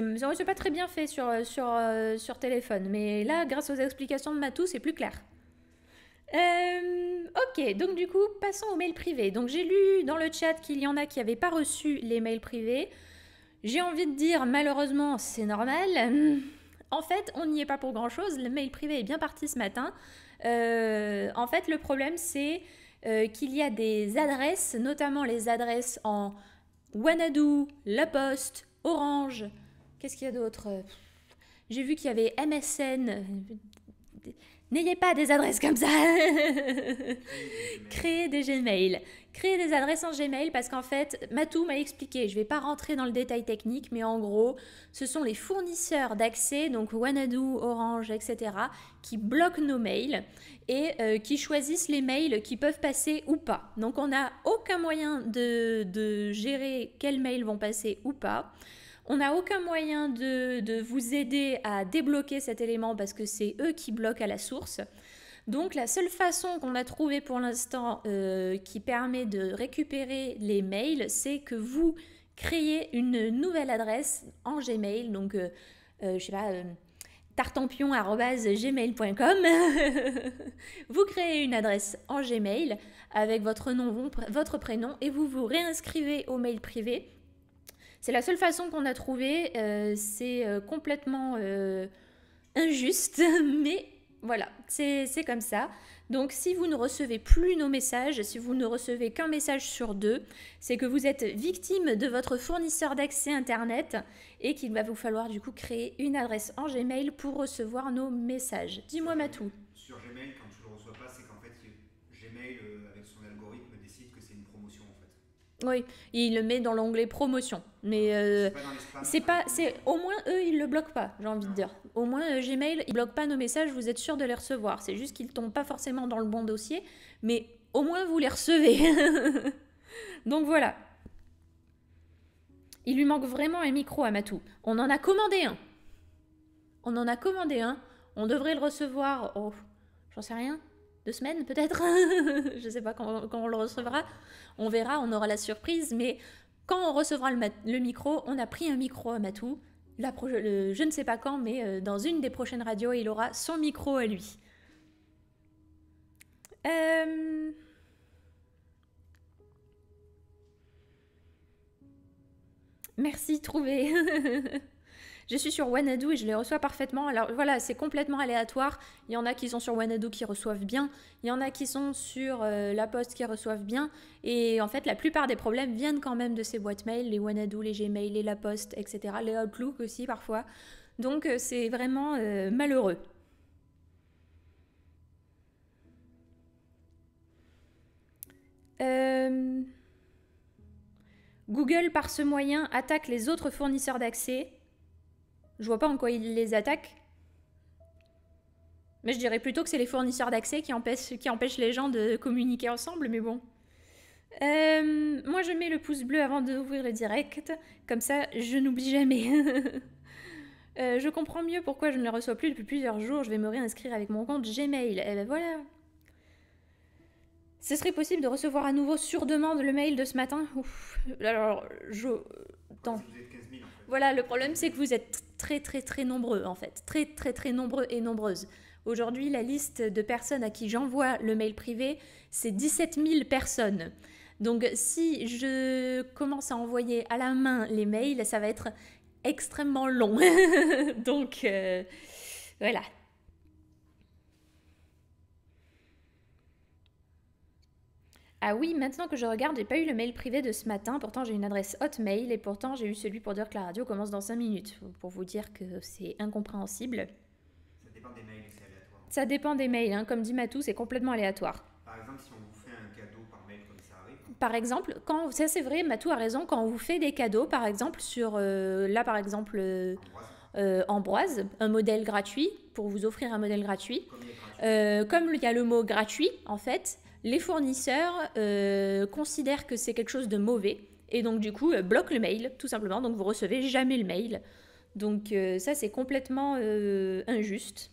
Euh, c'est pas très bien fait sur, euh, sur, euh, sur téléphone, mais là, grâce aux explications de Matou, c'est plus clair. ok, donc du coup, passons aux mails privés. Donc j'ai lu dans le chat qu'il y en a qui n'avaient pas reçu les mails privés. J'ai envie de dire, malheureusement, c'est normal. En fait, on n'y est pas pour grand-chose. Le mail privé est bien parti ce matin. Euh, en fait, le problème, c'est euh, qu'il y a des adresses, notamment les adresses en Wanadu, La Poste, Orange. Qu'est-ce qu'il y a d'autre J'ai vu qu'il y avait MSN. N'ayez pas des adresses comme ça. Créez des Gmail. Créer des adresses en Gmail parce qu'en fait, Matou m'a expliqué, je ne vais pas rentrer dans le détail technique, mais en gros, ce sont les fournisseurs d'accès, donc Wanadu, Orange, etc., qui bloquent nos mails et euh, qui choisissent les mails qui peuvent passer ou pas. Donc on n'a aucun moyen de, de gérer quels mails vont passer ou pas. On n'a aucun moyen de, vous aider à débloquer cet élément parce que c'est eux qui bloquent à la source. Donc la seule façon qu'on a trouvée pour l'instant euh, qui permet de récupérer les mails, c'est que vous créez une nouvelle adresse en Gmail. Donc, je euh, ne euh, je sais pas tartampion.gmail.com. vous créez une adresse en Gmail avec votre nom, votre prénom et vous vous réinscrivez au mail privé c'est la seule façon qu'on a trouvée. Euh, c'est euh, complètement euh, injuste, mais voilà, c'est comme ça. Donc si vous ne recevez plus nos messages, si vous ne recevez qu'un message sur deux, c'est que vous êtes victime de votre fournisseur d'accès Internet et qu'il va vous falloir du coup créer une adresse en Gmail pour recevoir nos messages. Dis-moi Matou. Oui, il le met dans l'onglet promotion. Mais ah, euh, c'est pas, c'est au moins eux ils le bloquent pas, j'ai envie de dire. Ah. Au moins euh, Gmail ils bloquent pas nos messages, vous êtes sûr de les recevoir. C'est juste qu'ils tombent pas forcément dans le bon dossier, mais au moins vous les recevez. Donc voilà. Il lui manque vraiment un micro à Matou. On en a commandé un. On en a commandé un. On devrait le recevoir. Oh, j'en sais rien deux semaines peut-être, je ne sais pas quand, on le recevra, on verra, on aura la surprise, mais quand on recevra le, micro, on a pris un micro à Matou, je ne sais pas quand, mais euh, dans une des prochaines radios, il aura son micro à lui. Euh, merci, trouvé. Je suis sur Wanadu et je les reçois parfaitement. Alors voilà, c'est complètement aléatoire. Il y en a qui sont sur Wanadu qui reçoivent bien. Il y en a qui sont sur euh, La Poste qui reçoivent bien. Et en fait, la plupart des problèmes viennent quand même de ces boîtes mail, les Wanadu, les Gmail, les La Poste, etc. Les Outlook aussi parfois. Donc euh, c'est vraiment euh, malheureux. Google, par ce moyen, attaque les autres fournisseurs d'accès je vois pas en quoi ils les attaquent. Mais je dirais plutôt que c'est les fournisseurs d'accès qui empêchent, les gens de communiquer ensemble, mais bon. Euh, moi, je mets le pouce bleu avant d'ouvrir le direct. Comme ça, je n'oublie jamais. Euh, je comprends mieux pourquoi je ne le reçois plus depuis plusieurs jours. Je vais me réinscrire avec mon compte Gmail. Et eh ben voilà. Ce serait possible de recevoir à nouveau sur demande le mail de ce matin Ouf. Alors, je... Tant. Voilà, le problème, c'est que vous êtes très, très, très nombreux, en fait. Très, très, très nombreux et nombreuses. Aujourd'hui, la liste de personnes à qui j'envoie le mail privé, c'est 17 000 personnes. Donc, si je commence à envoyer à la main les mails, ça va être extrêmement long. Donc, euh, voilà. Ah oui, maintenant que je regarde, j'ai pas eu le mail privé de ce matin, pourtant j'ai une adresse Hotmail et pourtant j'ai eu celui pour dire que la radio commence dans 5 minutes, pour vous dire que c'est incompréhensible. Ça dépend des mails, c'est aléatoire. Ça dépend des mails, hein. comme dit Matou, c'est complètement aléatoire. Par exemple, si on vous fait un cadeau par mail comme ça arrive. Par exemple, quand ça c'est vrai, Matou a raison, quand on vous fait des cadeaux, par exemple sur euh, là par exemple. Euh, euh, Ambroise, un modèle gratuit, pour vous offrir un modèle gratuit. comme il y a le mot gratuit, en fait, les fournisseurs euh, considèrent que c'est quelque chose de mauvais et donc du coup euh, bloquent le mail tout simplement. Donc vous recevez jamais le mail. Donc euh, ça c'est complètement injuste.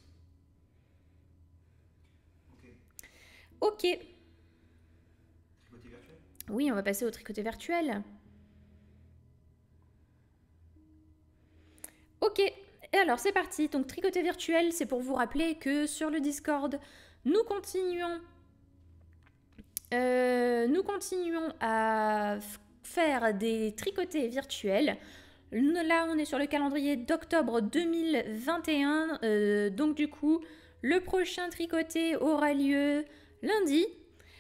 Ok. virtuel Oui, on va passer au tricoté virtuel. Ok, et alors c'est parti. Donc tricoté virtuel, c'est pour vous rappeler que sur le Discord, nous continuons euh, nous continuons à faire des tricotés virtuels. Là, on est sur le calendrier d'octobre 2021. Euh, donc du coup, le prochain tricoté aura lieu lundi.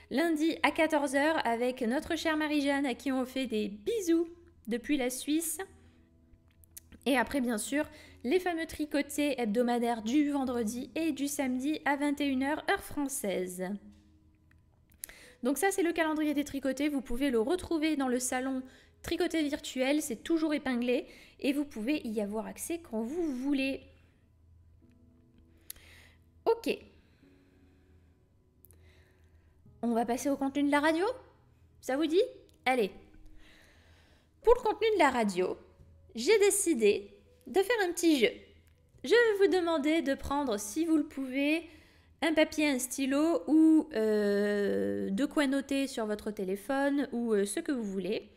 Lundi à 14h avec notre chère Marie-Jeanne à qui on fait des bisous depuis la Suisse. Et après, bien sûr, les fameux tricotés hebdomadaires du vendredi et du samedi à 21h heure française. Donc ça, c'est le calendrier des tricotés. Vous pouvez le retrouver dans le salon tricoté virtuel. C'est toujours épinglé et vous pouvez y avoir accès quand vous voulez. Ok. On va passer au contenu de la radio Ça vous dit Allez. Pour le contenu de la radio, j'ai décidé de faire un petit jeu. Je vais vous demander de prendre, si vous le pouvez, un papier, un stylo ou euh, de quoi noter sur votre téléphone ou euh, ce que vous voulez.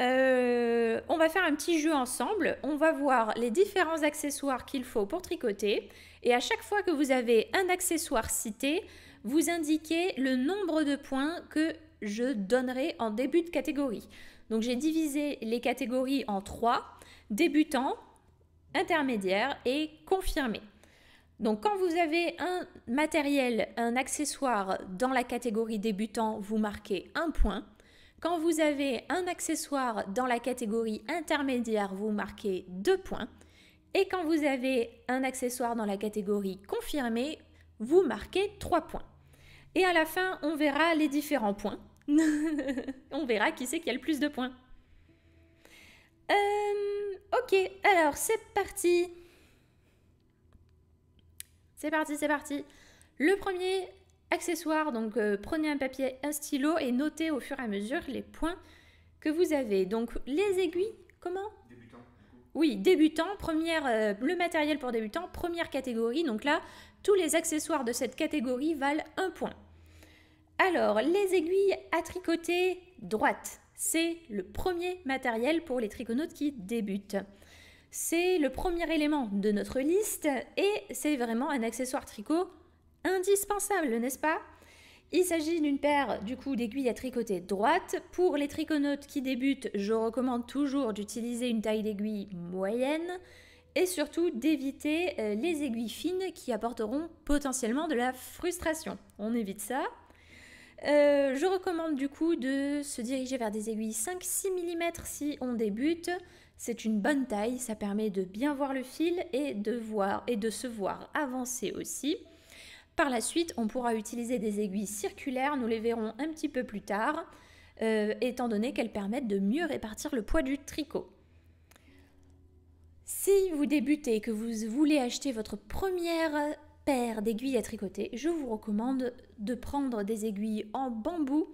Euh, on va faire un petit jeu ensemble. On va voir les différents accessoires qu'il faut pour tricoter. Et à chaque fois que vous avez un accessoire cité, vous indiquez le nombre de points que je donnerai en début de catégorie. Donc j'ai divisé les catégories en trois, débutant, intermédiaire et confirmé. Donc quand vous avez un matériel, un accessoire dans la catégorie débutant, vous marquez un point. Quand vous avez un accessoire dans la catégorie intermédiaire, vous marquez deux points. Et quand vous avez un accessoire dans la catégorie confirmée, vous marquez trois points. Et à la fin, on verra les différents points. on verra qui c'est qui a le plus de points. Euh, ok, alors c'est parti. C'est parti, c'est parti. Le premier accessoire, donc euh, prenez un papier, un stylo et notez au fur et à mesure les points que vous avez. Donc les aiguilles, comment Débutant. Oui, débutant, première, euh, le matériel pour débutant, première catégorie. Donc là, tous les accessoires de cette catégorie valent un point. Alors, les aiguilles à tricoter droite, c'est le premier matériel pour les triconautes qui débutent c'est le premier élément de notre liste et c'est vraiment un accessoire tricot indispensable, n'est-ce pas il s'agit d'une paire du coup d'aiguilles à tricoter droite. Pour les triconautes qui débutent, je recommande toujours d'utiliser une taille d'aiguille moyenne et surtout d'éviter euh, les aiguilles fines qui apporteront potentiellement de la frustration. On évite ça. Euh, je recommande du coup de se diriger vers des aiguilles 5-6 mm si on débute, c'est une bonne taille, ça permet de bien voir le fil et de voir et de se voir avancer aussi. Par la suite, on pourra utiliser des aiguilles circulaires, nous les verrons un petit peu plus tard, euh, étant donné qu'elles permettent de mieux répartir le poids du tricot. Si vous débutez et que vous voulez acheter votre première paire d'aiguilles à tricoter, je vous recommande de prendre des aiguilles en bambou.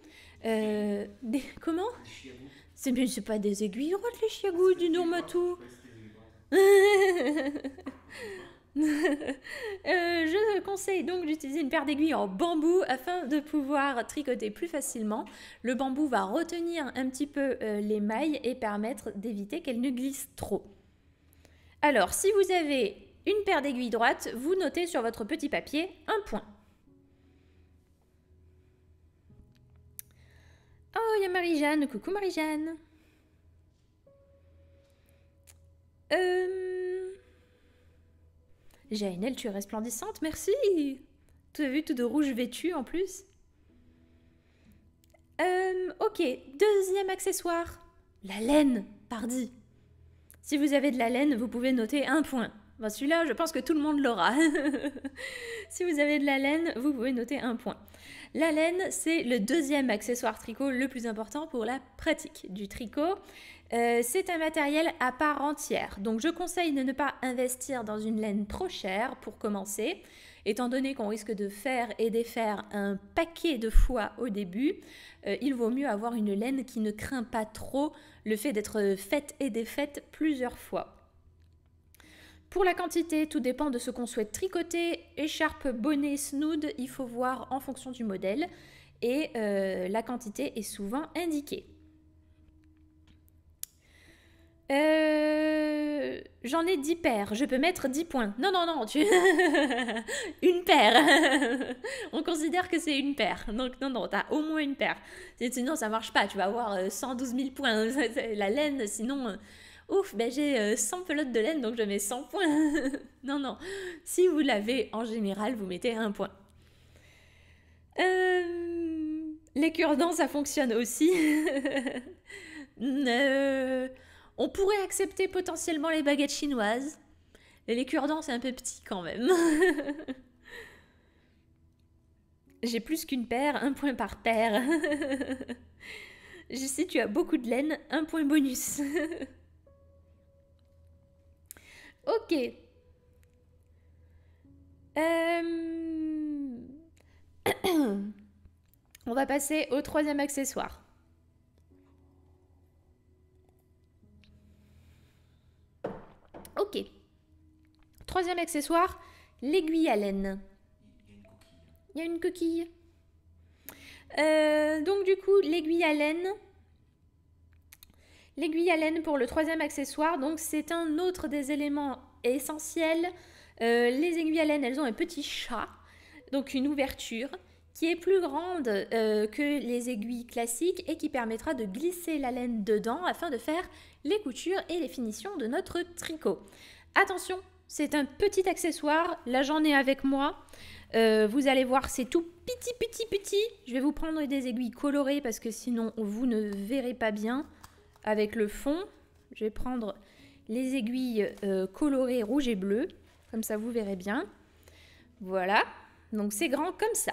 Euh, des, comment c'est ne c'est pas des aiguilles droites les chiagouilles du Normatou. Euh, je conseille donc d'utiliser une paire d'aiguilles en bambou afin de pouvoir tricoter plus facilement. Le bambou va retenir un petit peu euh, les mailles et permettre d'éviter qu'elles ne glissent trop. Alors, si vous avez une paire d'aiguilles droites, vous notez sur votre petit papier un point. Oh, il y a Marie-Jeanne. Coucou Marie-Jeanne. Euh... une tu es resplendissante, merci. Tu as vu tout de rouge vêtu en plus. Euh, ok, deuxième accessoire. La laine, pardi. Si vous avez de la laine, vous pouvez noter un point. Ben, celui-là, je pense que tout le monde l'aura. si vous avez de la laine, vous pouvez noter un point. La laine, c'est le deuxième accessoire tricot le plus important pour la pratique du tricot. Euh, c'est un matériel à part entière, donc je conseille de ne pas investir dans une laine trop chère pour commencer, étant donné qu'on risque de faire et défaire un paquet de fois au début, euh, il vaut mieux avoir une laine qui ne craint pas trop le fait d'être faite et défaite plusieurs fois. Pour la quantité, tout dépend de ce qu'on souhaite tricoter. Écharpe, bonnet, snood, il faut voir en fonction du modèle. Et euh, la quantité est souvent indiquée. Euh, j'en ai 10 paires, je peux mettre 10 points. Non, non, non, tu... une paire. On considère que c'est une paire. Donc, non, non, t'as au moins une paire. Sinon, ça marche pas. Tu vas avoir 112 euh, 000 points. La laine, sinon, ouf, ben j'ai 100 euh, pelotes de laine donc je mets 100 points. non, non. Si vous l'avez, en général, vous mettez un point. Euh, les cure-dents, ça fonctionne aussi. Euh, on pourrait accepter potentiellement les baguettes chinoises. les cure-dents, c'est un peu petit quand même. j'ai plus qu'une paire, un point par paire. Je sais, tu as beaucoup de laine, un point bonus. Ok. Euh, on va passer au troisième accessoire. Ok. Troisième accessoire, l'aiguille à laine. Il y a une coquille. Euh, donc du coup, l'aiguille à laine, L'aiguille à laine pour le troisième accessoire, donc c'est un autre des éléments essentiels. Euh, les aiguilles à laine, elles ont un petit chat, donc une ouverture qui est plus grande euh, que les aiguilles classiques et qui permettra de glisser la laine dedans afin de faire les coutures et les finitions de notre tricot. Attention, c'est un petit accessoire, là j'en ai avec moi. Euh, vous allez voir, c'est tout petit, petit, petit. Je vais vous prendre des aiguilles colorées parce que sinon vous ne verrez pas bien avec le fond. Je vais prendre les aiguilles euh, colorées rouge et bleu. Comme ça, vous verrez bien. Voilà. Donc, c'est grand comme ça.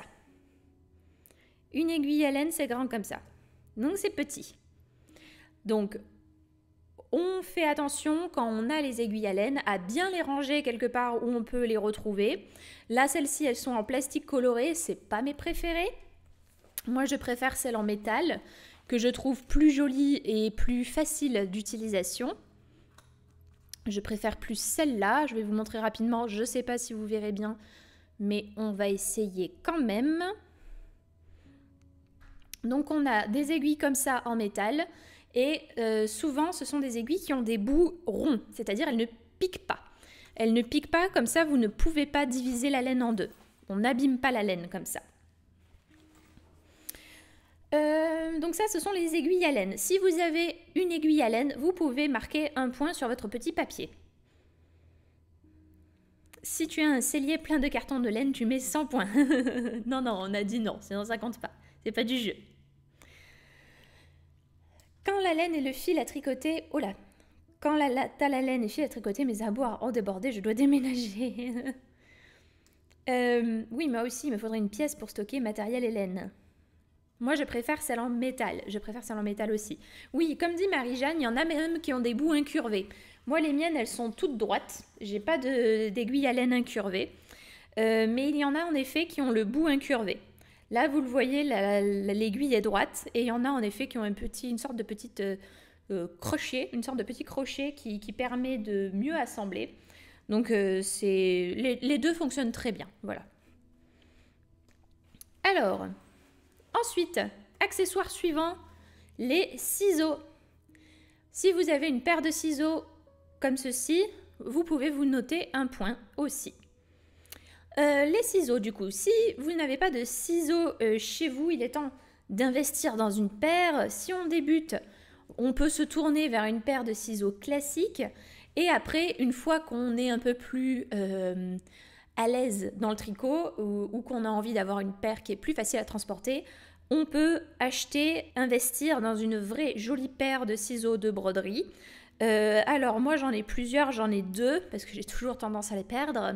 Une aiguille à laine, c'est grand comme ça. Donc, c'est petit. Donc, on fait attention quand on a les aiguilles à laine à bien les ranger quelque part où on peut les retrouver. Là, celles-ci, elles sont en plastique coloré, c'est pas mes préférées. Moi, je préfère celles en métal que je trouve plus jolie et plus facile d'utilisation. Je préfère plus celle-là. Je vais vous montrer rapidement. Je ne sais pas si vous verrez bien, mais on va essayer quand même. Donc on a des aiguilles comme ça en métal et euh, souvent ce sont des aiguilles qui ont des bouts ronds, c'est-à-dire elles ne piquent pas. Elles ne piquent pas comme ça, vous ne pouvez pas diviser la laine en deux. On n'abîme pas la laine comme ça. Euh, donc ça, ce sont les aiguilles à laine. Si vous avez une aiguille à laine, vous pouvez marquer un point sur votre petit papier. Si tu as un cellier plein de cartons de laine, tu mets 100 points. non, non, on a dit non, sinon ça compte pas. C'est pas du jeu. Quand la laine et le fil à tricoter... Oh là Quand la, la, t'as la laine et fil à tricoter, mes abois ont débordé, je dois déménager. Euh, oui, moi aussi, il me faudrait une pièce pour stocker matériel et laine. Moi, je préfère celle en métal. Je préfère celle en métal aussi. Oui, comme dit Marie-Jeanne, il y en a même qui ont des bouts incurvés. Moi, les miennes, elles sont toutes droites. J'ai pas d'aiguille à laine incurvée. Euh, mais il y en a en effet qui ont le bout incurvé. Là, vous le voyez, l'aiguille est droite et il y en a en effet qui ont une sorte de petit euh, euh, crochet, une sorte de petit crochet qui, permet de mieux assembler. Donc, les, les deux fonctionnent très bien. Voilà. Alors, Ensuite, accessoire suivant, les ciseaux. Si vous avez une paire de ciseaux comme ceci, vous pouvez vous noter un point aussi. Euh, les ciseaux, du coup, si vous n'avez pas de ciseaux euh, chez vous, il est temps d'investir dans une paire. Si on débute, on peut se tourner vers une paire de ciseaux classiques. Et après, une fois qu'on est un peu plus euh, à l'aise dans le tricot ou qu'on a envie d'avoir une paire qui est plus facile à transporter, on peut acheter, investir dans une vraie jolie paire de ciseaux de broderie. Euh, alors moi j'en ai plusieurs, j'en ai deux parce que j'ai toujours tendance à les perdre.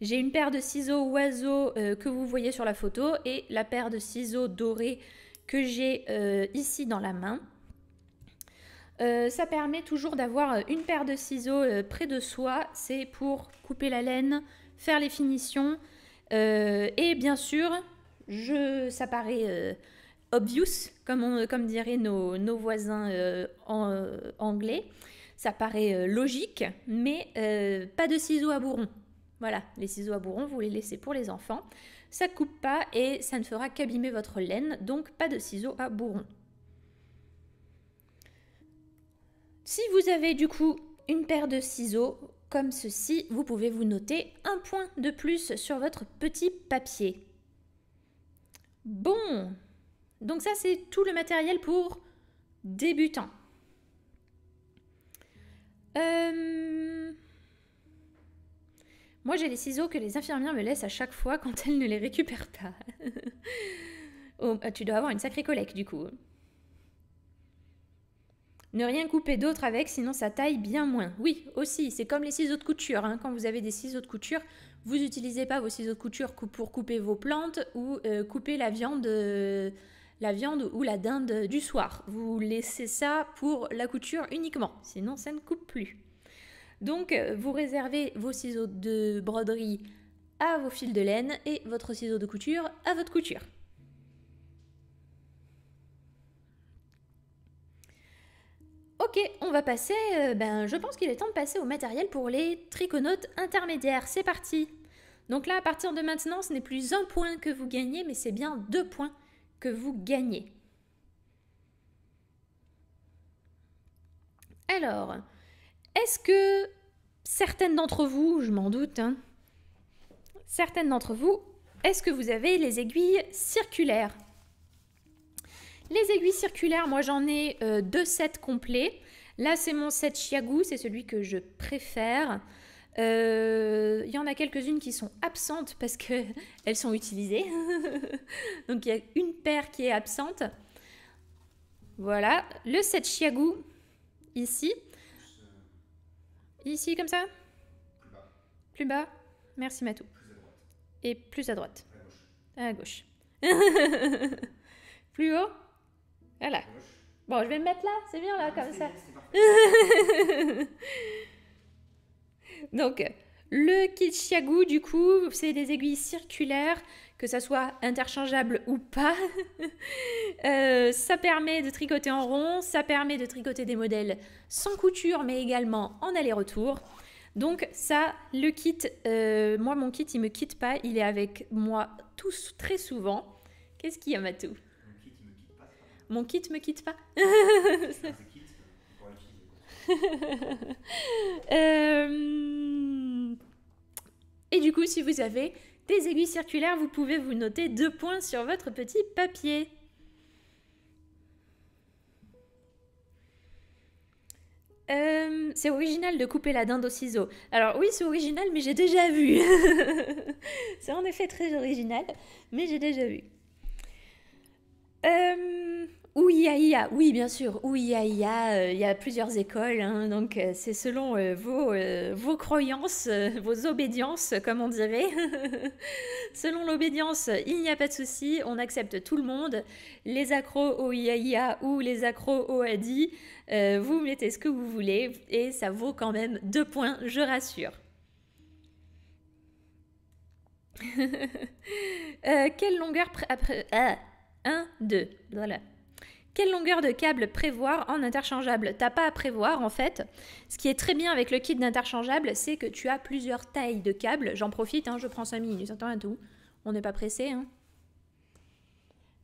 J'ai une paire de ciseaux oiseaux euh, que vous voyez sur la photo et la paire de ciseaux dorés que j'ai euh, ici dans la main. ça permet toujours d'avoir une paire de ciseaux près de soi, c'est pour couper la laine, faire les finitions et bien sûr je, ça paraît euh, obvious, comme, diraient nos, voisins euh, en, euh, anglais. Ça paraît logique, mais pas de ciseaux à bourron. Voilà, les ciseaux à bourron, vous les laissez pour les enfants. Ça coupe pas et ça ne fera qu'abîmer votre laine, donc pas de ciseaux à bourron. Si vous avez du coup une paire de ciseaux comme ceci, vous pouvez vous noter un point de plus sur votre petit papier. Bon, donc ça c'est tout le matériel pour débutants. Euh, moi j'ai les ciseaux que les infirmières me laissent à chaque fois quand elles ne les récupèrent pas. oh, euh, tu dois avoir une sacrée collecte du coup. Ne rien couper d'autre avec, sinon ça taille bien moins. Oui, aussi, c'est comme les ciseaux de couture. Hein. Quand vous avez des ciseaux de couture, vous n'utilisez pas vos ciseaux de couture pour couper vos plantes ou euh, couper la viande, euh, la viande ou la dinde du soir. Vous laissez ça pour la couture uniquement, sinon ça ne coupe plus. Donc euh, vous réservez vos ciseaux de broderie à vos fils de laine et votre ciseau de couture à votre couture. Ok, on va passer, euh, ben je pense qu'il est temps de passer au matériel pour les triconautes intermédiaires. C'est parti Donc là, à partir de maintenant, ce n'est plus un point que vous gagnez, mais c'est bien deux points que vous gagnez. Alors, est-ce que certaines d'entre vous, je m'en doute, hein, certaines d'entre vous, est-ce que vous avez les aiguilles circulaires les aiguilles circulaires, moi j'en ai euh, deux sets complets. Là, c'est mon set Chiagou, c'est celui que je préfère. Il euh, y en a quelques-unes qui sont absentes parce qu'elles sont utilisées. Donc il y a une paire qui est absente. Voilà, le set Chiagou, ici. Ici, comme ça Plus bas. Plus bas. Merci Matou. Et plus à droite. À gauche. plus haut voilà. Bon, je vais me mettre là, c'est bien là, comme ça. Donc, le kit kitschiagou, du coup, c'est des aiguilles circulaires, que ça soit interchangeable ou pas. Euh, ça permet de tricoter en rond, ça permet de tricoter des modèles sans couture, mais également en aller-retour. Donc ça, le kit, euh, moi mon kit, il me quitte pas, il est avec moi tous très souvent. Qu'est-ce qu'il y a, Matou mon kit me quitte pas. Euh, et du coup, si vous avez des aiguilles circulaires, vous pouvez vous noter deux points sur votre petit papier. Euh, c'est original de couper la dinde au ciseau. Alors oui, c'est original, mais j'ai déjà vu. c'est en effet très original, mais j'ai déjà vu. Euh, Ouïaïa, oui bien sûr, ouïaïa, euh, il y a plusieurs écoles, hein, donc euh, c'est selon euh, vos, croyances, vos obédiences comme on dirait. selon l'obédience, il n'y a pas de souci, on accepte tout le monde, les accros ouïaïa ou les accros OADI, vous mettez ce que vous voulez et ça vaut quand même deux points, je rassure. quelle longueur après... 1, ah, 2, voilà. Quelle longueur de câble prévoir en interchangeable T'as pas à prévoir en fait. Ce qui est très bien avec le kit d'interchangeable, c'est que tu as plusieurs tailles de câbles. J'en profite, hein, je prends 5 minutes, un tout. On n'est pas pressé. Hein.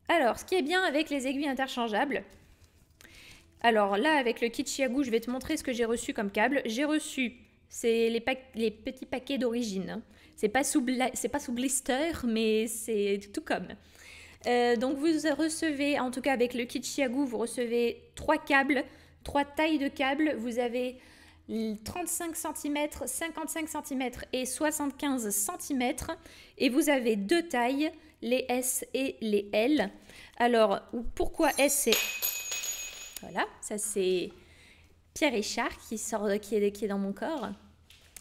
Alors, ce qui est bien avec les aiguilles interchangeables, alors là, avec le kit chiago, je vais te montrer ce que j'ai reçu comme câble. J'ai reçu c'est les, petits paquets d'origine. Hein. C'est pas pas sous blister, mais c'est tout comme. Euh, donc vous recevez, en tout cas avec le kit vous recevez trois câbles, trois tailles de câbles. Vous avez 35 cm, 55 cm et 75 cm. Et vous avez deux tailles, les S et les L. Alors pourquoi S et... Voilà, ça c'est Pierre Richard qui, sort, qui, est, qui est dans mon corps.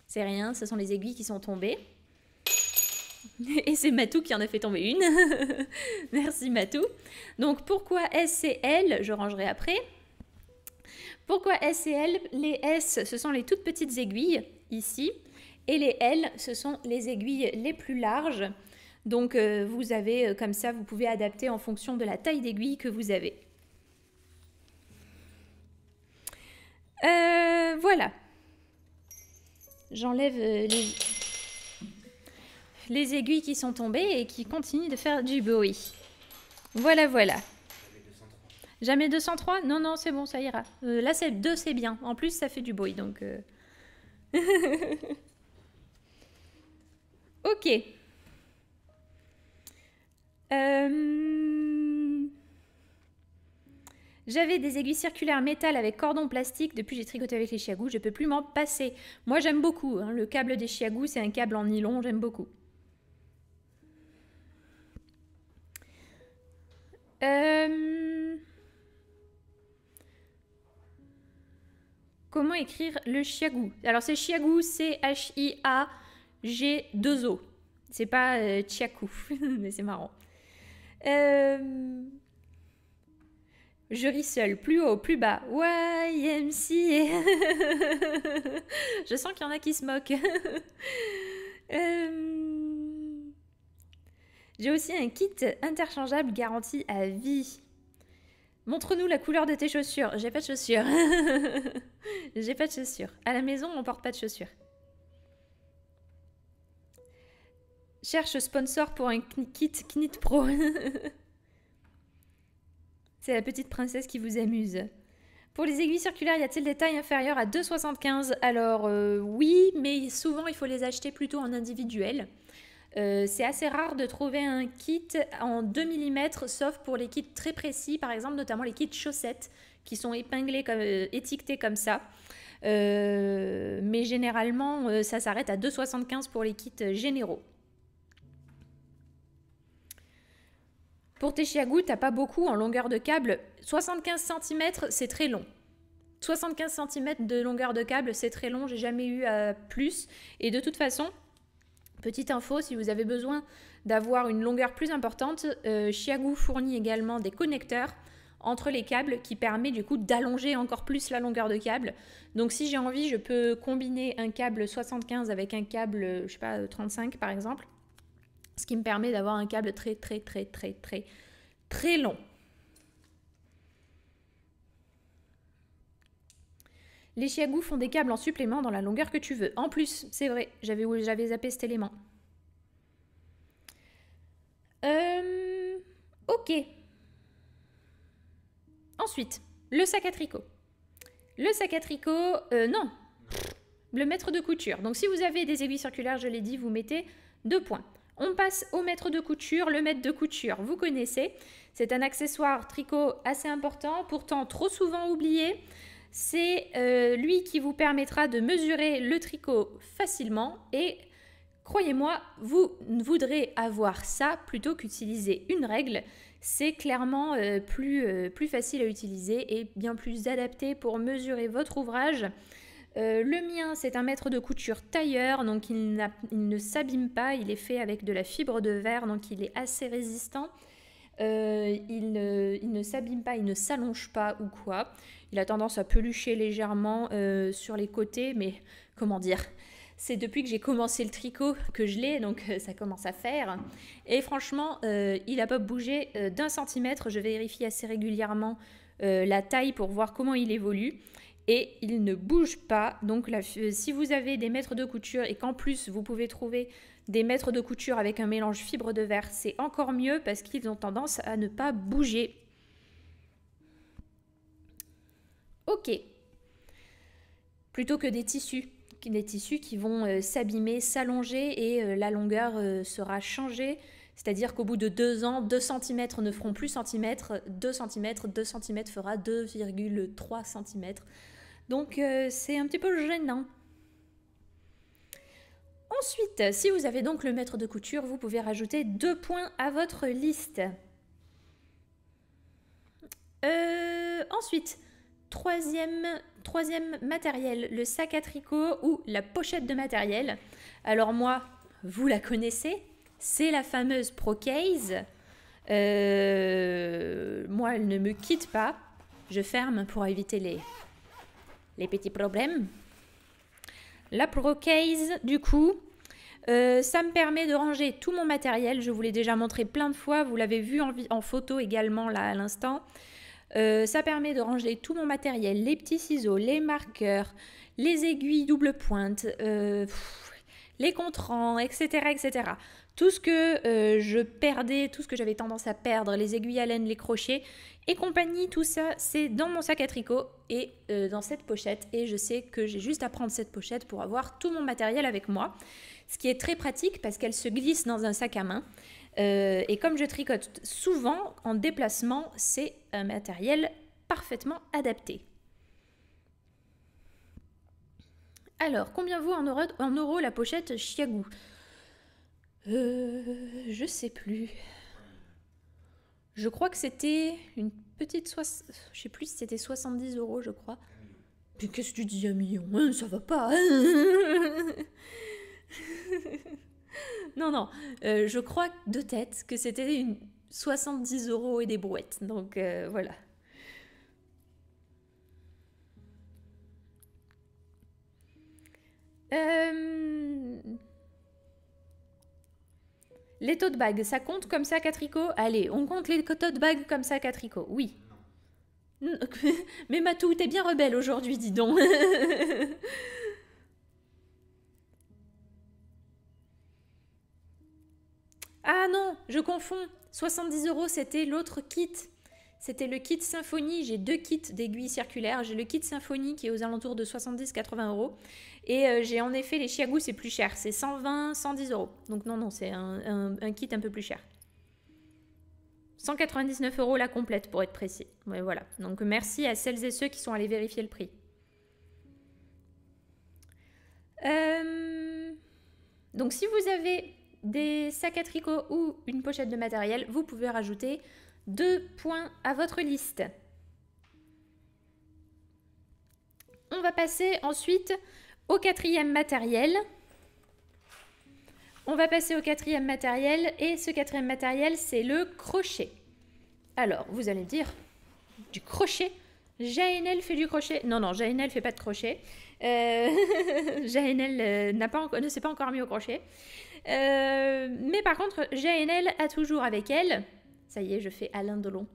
C'est rien, ce sont les aiguilles qui sont tombées. Et c'est Matou qui en a fait tomber une. Merci Matou. Donc pourquoi S et L Je rangerai après. Pourquoi S et L Les S, ce sont les toutes petites aiguilles, ici. Et les L, ce sont les aiguilles les plus larges. Donc euh, vous avez, euh, comme ça, vous pouvez adapter en fonction de la taille d'aiguille que vous avez. Euh, voilà. J'enlève les les aiguilles qui sont tombées et qui continuent de faire du bruit. Voilà, voilà. Jamais 203 Non, non, c'est bon, ça ira. Euh, là, c'est 2, c'est bien. En plus, ça fait du bruit, donc... Euh. ok. Euh, j'avais des aiguilles circulaires métal avec cordon plastique. Depuis, j'ai tricoté avec les chiagous. Je ne peux plus m'en passer. Moi, j'aime beaucoup. Hein. Le câble des chiagous, c'est un câble en nylon. J'aime beaucoup. Euh, comment écrire le chiagou Alors c'est chiagou, C-H-I-A-G-2-O. C'est pas euh, Chiaku, mais c'est marrant. Euh, je ris seul, plus haut, plus bas. YMCA. Je sens qu'il y en a qui se moquent. J'ai aussi un kit interchangeable garanti à vie. Montre-nous la couleur de tes chaussures. J'ai pas de chaussures. J'ai pas de chaussures. À la maison, on porte pas de chaussures. Cherche sponsor pour un kit Knit Pro. C'est la petite princesse qui vous amuse. Pour les aiguilles circulaires, y a-t-il des tailles inférieures à 2,75 Alors euh, oui, mais souvent il faut les acheter plutôt en individuel. Euh, c'est assez rare de trouver un kit en 2 mm, sauf pour les kits très précis, par exemple notamment les kits chaussettes qui sont épinglés, euh, étiquetés comme ça. Euh, mais généralement, ça s'arrête à 2,75 pour les kits généraux. Pour tes tu t'as pas beaucoup en longueur de câble. 75 cm, c'est très long. 75 cm de longueur de câble, c'est très long, j'ai jamais eu plus. Et de toute façon, Petite info, si vous avez besoin d'avoir une longueur plus importante, euh, fournit également des connecteurs entre les câbles qui permet du coup d'allonger encore plus la longueur de câble. Donc si j'ai envie, je peux combiner un câble 75 avec un câble, je sais pas, 35 par exemple, ce qui me permet d'avoir un câble très très très très très très long. Les Chiagou font des câbles en supplément dans la longueur que tu veux. En plus, c'est vrai, j'avais, zappé cet élément. Euh, ok. Ensuite, le sac à tricot. Le sac à tricot, euh, non, le maître de couture. Donc si vous avez des aiguilles circulaires, je l'ai dit, vous mettez deux points. On passe au maître de couture. Le maître de couture, vous connaissez. C'est un accessoire tricot assez important, pourtant trop souvent oublié. C'est euh, lui qui vous permettra de mesurer le tricot facilement et croyez-moi, vous voudrez avoir ça plutôt qu'utiliser une règle. C'est clairement euh, euh, plus, facile à utiliser et bien plus adapté pour mesurer votre ouvrage. le mien, c'est un maître de couture tailleur, donc il, il ne s'abîme pas, il est fait avec de la fibre de verre, donc il est assez résistant. Euh, il, ne, il s'abîme pas, il ne s'allonge pas ou quoi. Il a tendance à pelucher légèrement euh, sur les côtés, mais comment dire c'est depuis que j'ai commencé le tricot que je l'ai, donc euh, ça commence à faire. Et franchement, il n'a pas bougé d'un centimètre. Je vérifie assez régulièrement la taille pour voir comment il évolue et il ne bouge pas. Donc si vous avez des mètres de couture et qu'en plus vous pouvez trouver des maîtres de couture avec un mélange fibre de verre, c'est encore mieux parce qu'ils ont tendance à ne pas bouger. Ok. Plutôt que des tissus. Des tissus qui vont euh, s'abîmer, s'allonger et euh, la longueur euh, sera changée. C'est-à-dire qu'au bout de deux ans, deux cm ne feront plus centimètres, 2 cm, 2 cm fera 2,3 cm. Donc c'est un petit peu gênant. Ensuite, si vous avez donc le maître de couture, vous pouvez rajouter deux points à votre liste. Euh, ensuite, troisième, matériel, le sac à tricot ou la pochette de matériel. Alors moi, vous la connaissez, c'est la fameuse Procase. Euh, moi, elle ne me quitte pas. Je ferme pour éviter les, les petits problèmes la ProCase du coup. Euh, ça me permet de ranger tout mon matériel. Je vous l'ai déjà montré plein de fois. Vous l'avez vu en, photo également là à l'instant. Euh, ça permet de ranger tout mon matériel, les petits ciseaux, les marqueurs, les aiguilles double pointe, euh, les contrants, etc., etc tout ce que euh, je perdais, tout ce que j'avais tendance à perdre, les aiguilles à laine, les crochets et compagnie, tout ça, c'est dans mon sac à tricot et euh, dans cette pochette. Et je sais que j'ai juste à prendre cette pochette pour avoir tout mon matériel avec moi, ce qui est très pratique parce qu'elle se glisse dans un sac à main. Euh, et comme je tricote souvent en déplacement, c'est un matériel parfaitement adapté. Alors, combien vaut en euros, la pochette Chiagou euh, je sais plus. Je crois que c'était une petite soix... Je sais plus si c'était 70 euros, je crois. Mais qu'est-ce que tu dis, un million Ça va pas Non, non. Euh, je crois de tête que c'était une 70 euros et des brouettes. Donc euh, voilà. Euh... Les de bags, ça compte comme ça, Catrico Allez, on compte les de bags comme ça, Catrico. Oui. Mais Matou, t'es bien rebelle aujourd'hui, dis donc. ah non, je confonds. 70 euros, c'était l'autre kit. C'était le kit Symphonie. J'ai deux kits d'aiguilles circulaires. J'ai le kit Symphonie qui est aux alentours de 70-80 euros. Et euh, j'ai en effet les Chiagou, c'est plus cher. C'est 120-110 euros. Donc non, non, c'est un, kit un peu plus cher. 199 euros la complète pour être précis. voilà. Donc merci à celles et ceux qui sont allés vérifier le prix. Euh, donc si vous avez des sacs à tricot ou une pochette de matériel, vous pouvez rajouter deux points à votre liste. On va passer ensuite au quatrième matériel. On va passer au quatrième matériel et ce quatrième matériel, c'est le crochet. Alors, vous allez me dire, du crochet Jaenel fait du crochet. Non, non, Jaenel fait pas de crochet. Euh, Jaenel euh, pas, ne s'est pas encore mis au crochet. Euh, mais par contre, Jaenel a toujours avec elle ça y est, je fais Alain Delon.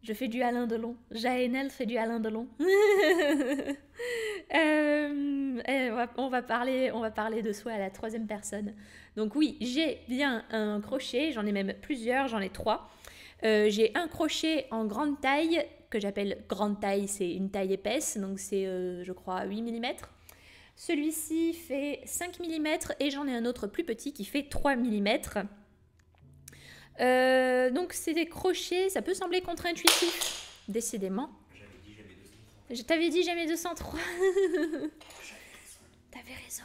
Je fais du Alain Delon. Jaenel fait du Alain Delon. Euh, eh, on, va, parler, on va parler de soi à la troisième personne. Donc oui, j'ai bien un crochet. J'en ai même plusieurs. J'en ai trois. Euh, j'ai un crochet en grande taille que j'appelle grande taille. C'est une taille épaisse, donc c'est euh, je crois 8 mm. Celui-ci fait 5 mm et j'en ai un autre plus petit qui fait 3 mm. Euh, donc c'est des crochets, ça peut sembler contre-intuitif, décidément. Je t'avais dit jamais 203. T'avais raison.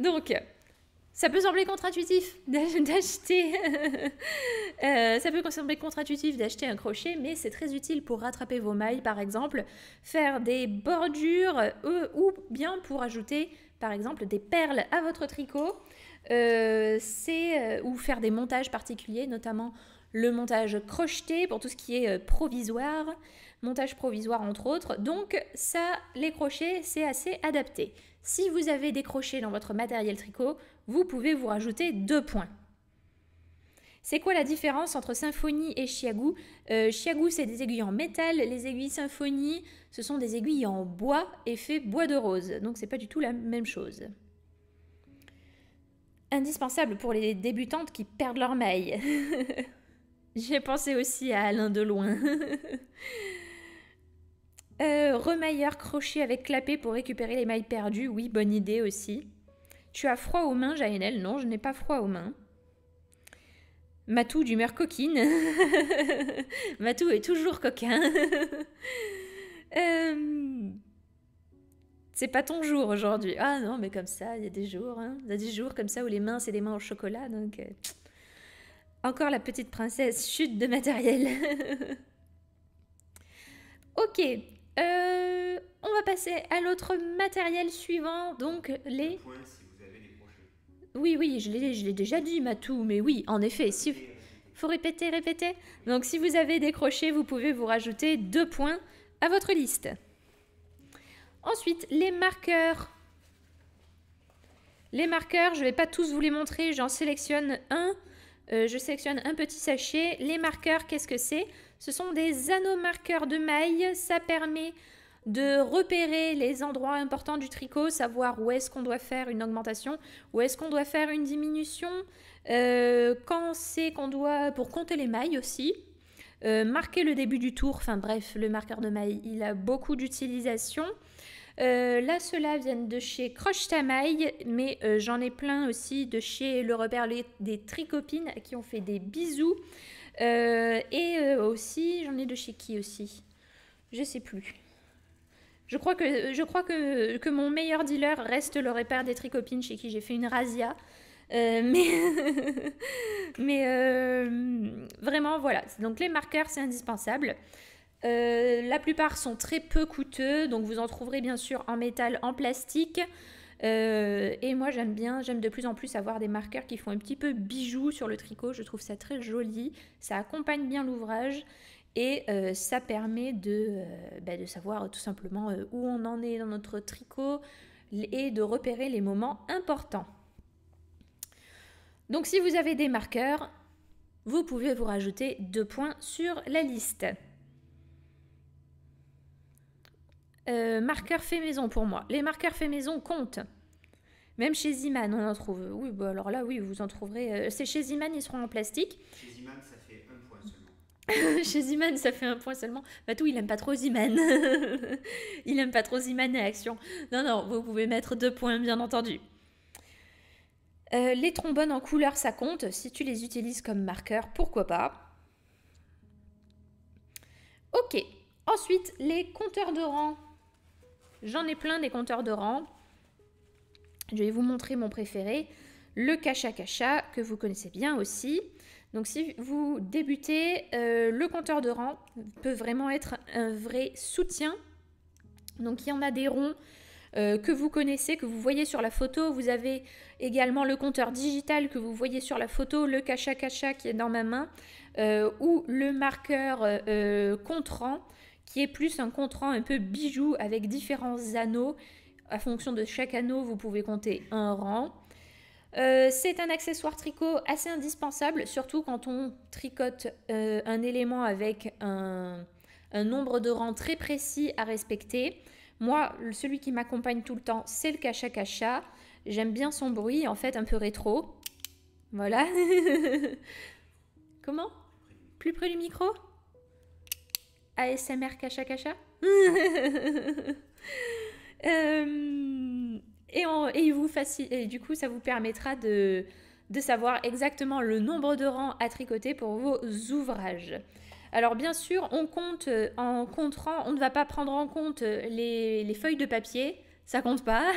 Donc, ça peut sembler contre-intuitif d'acheter. Euh, ça peut sembler contre-intuitif d'acheter un crochet, mais c'est très utile pour rattraper vos mailles, par exemple, faire des bordures euh, ou bien pour ajouter, par exemple, des perles à votre tricot. Euh, c'est euh, ou faire des montages particuliers, notamment le montage crocheté pour tout ce qui est euh, provisoire, montage provisoire entre autres. Donc ça, les crochets, c'est assez adapté. Si vous avez des crochets dans votre matériel tricot, vous pouvez vous rajouter deux points. C'est quoi la différence entre symphonie et chiagou euh, c'est des aiguilles en métal. Les aiguilles symphonie, ce sont des aiguilles en bois, effet bois de rose. Donc, c'est pas du tout la même chose indispensable pour les débutantes qui perdent leur maille. J'ai pensé aussi à Alain de euh, remailleur, crochet avec clapet pour récupérer les mailles perdues, oui, bonne idée aussi. Tu as froid aux mains, Jaenel Non, je n'ai pas froid aux mains. Matou d'humeur coquine. Matou est toujours coquin. euh, c'est pas ton jour aujourd'hui. Ah non, mais comme ça, il y a des jours, hein. il y a des jours comme ça où les mains, c'est des mains au chocolat, donc... Euh, Encore la petite princesse, chute de matériel. ok, euh, on va passer à l'autre matériel suivant, donc les... oui, oui, je l'ai déjà dit, Matou, mais oui, en effet, si... Euh, faut répéter, répéter. Donc si vous avez des crochets, vous pouvez vous rajouter deux points à votre liste. Ensuite, les marqueurs. Les marqueurs, je ne vais pas tous vous les montrer, j'en sélectionne un. Euh, je sélectionne un petit sachet. Les marqueurs, qu'est-ce que c'est Ce sont des anneaux marqueurs de mailles. Ça permet de repérer les endroits importants du tricot, savoir où est-ce qu'on doit faire une augmentation, où est-ce qu'on doit faire une diminution, euh, quand c'est qu'on doit... pour compter les mailles aussi. Euh, marquer le début du tour, enfin bref, le marqueur de maille, il a beaucoup d'utilisation. Euh, là, ceux-là viennent de chez Croche Tamaille, mais euh, j'en ai plein aussi de chez Le Repère des Tricopines qui ont fait des bisous. Euh, et aussi, j'en ai de chez qui aussi Je sais plus. Je crois, que, je crois que, mon meilleur dealer reste Le Repère des Tricopines chez qui j'ai fait une razzia. mais mais vraiment, voilà. Donc les marqueurs, c'est indispensable. Euh, la plupart sont très peu coûteux, donc vous en trouverez bien sûr en métal, en plastique. Euh, et moi j'aime bien, j'aime de plus en plus avoir des marqueurs qui font un petit peu bijou sur le tricot, je trouve ça très joli, ça accompagne bien l'ouvrage et euh, ça permet bah, de, savoir tout simplement où on en est dans notre tricot et de repérer les moments importants. Donc si vous avez des marqueurs, vous pouvez vous rajouter deux points sur la liste. Euh, marqueurs faits maison pour moi. Les marqueurs faits maison comptent. Même chez Ziman, on en trouve. Oui, bah alors là, oui, vous en trouverez. Euh, c'est chez Ziman, ils seront en plastique. Chez Ziman, ça fait un point seulement. chez Ziman, ça fait un point seulement. Bah, tout, il aime pas trop Ziman. il aime pas trop Ziman et Action. Non, non, vous pouvez mettre deux points, bien entendu. Euh, les trombones en couleur, ça compte. Si tu les utilises comme marqueur, pourquoi pas. Ok. Ensuite, les compteurs de rang. J'en ai plein des compteurs de rang. Je vais vous montrer mon préféré, le Cacha Cacha, que vous connaissez bien aussi. Donc si vous débutez, euh, le compteur de rang peut vraiment être un vrai soutien. Donc il y en a des ronds euh, que vous connaissez, que vous voyez sur la photo. Vous avez également le compteur digital que vous voyez sur la photo, le Cacha Cacha qui est dans ma main, euh, ou le marqueur compte rang qui est plus un contrat un peu bijou avec différents anneaux. À fonction de chaque anneau, vous pouvez compter un rang. Euh, c'est un accessoire tricot assez indispensable, surtout quand on tricote euh, un élément avec un, un, nombre de rangs très précis à respecter. Moi, celui qui m'accompagne tout le temps, c'est le Cacha Cacha. J'aime bien son bruit, en fait, un peu rétro. Voilà. Comment Plus près du micro ASMR Cacha Cacha. Euh, et, et, et du coup, ça vous permettra de, de savoir exactement le nombre de rangs à tricoter pour vos ouvrages. Alors bien sûr, on compte euh, en comptant, on ne va pas prendre en compte euh, les, feuilles de papier, ça compte pas.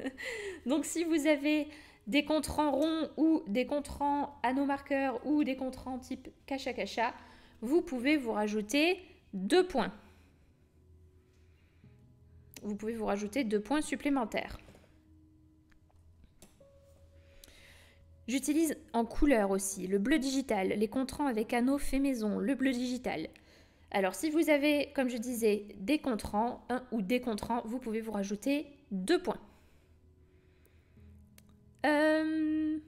Donc si vous avez des comptes ronds ou des comptes rangs à nos marqueurs ou des comptes type cacha cacha, vous pouvez vous rajouter deux points. Vous pouvez vous rajouter deux points supplémentaires. J'utilise en couleur aussi le bleu digital, les contrants avec anneaux fait maison, le bleu digital. Alors si vous avez, comme je disais, des contrants un ou des contrants, vous pouvez vous rajouter deux points. Euh,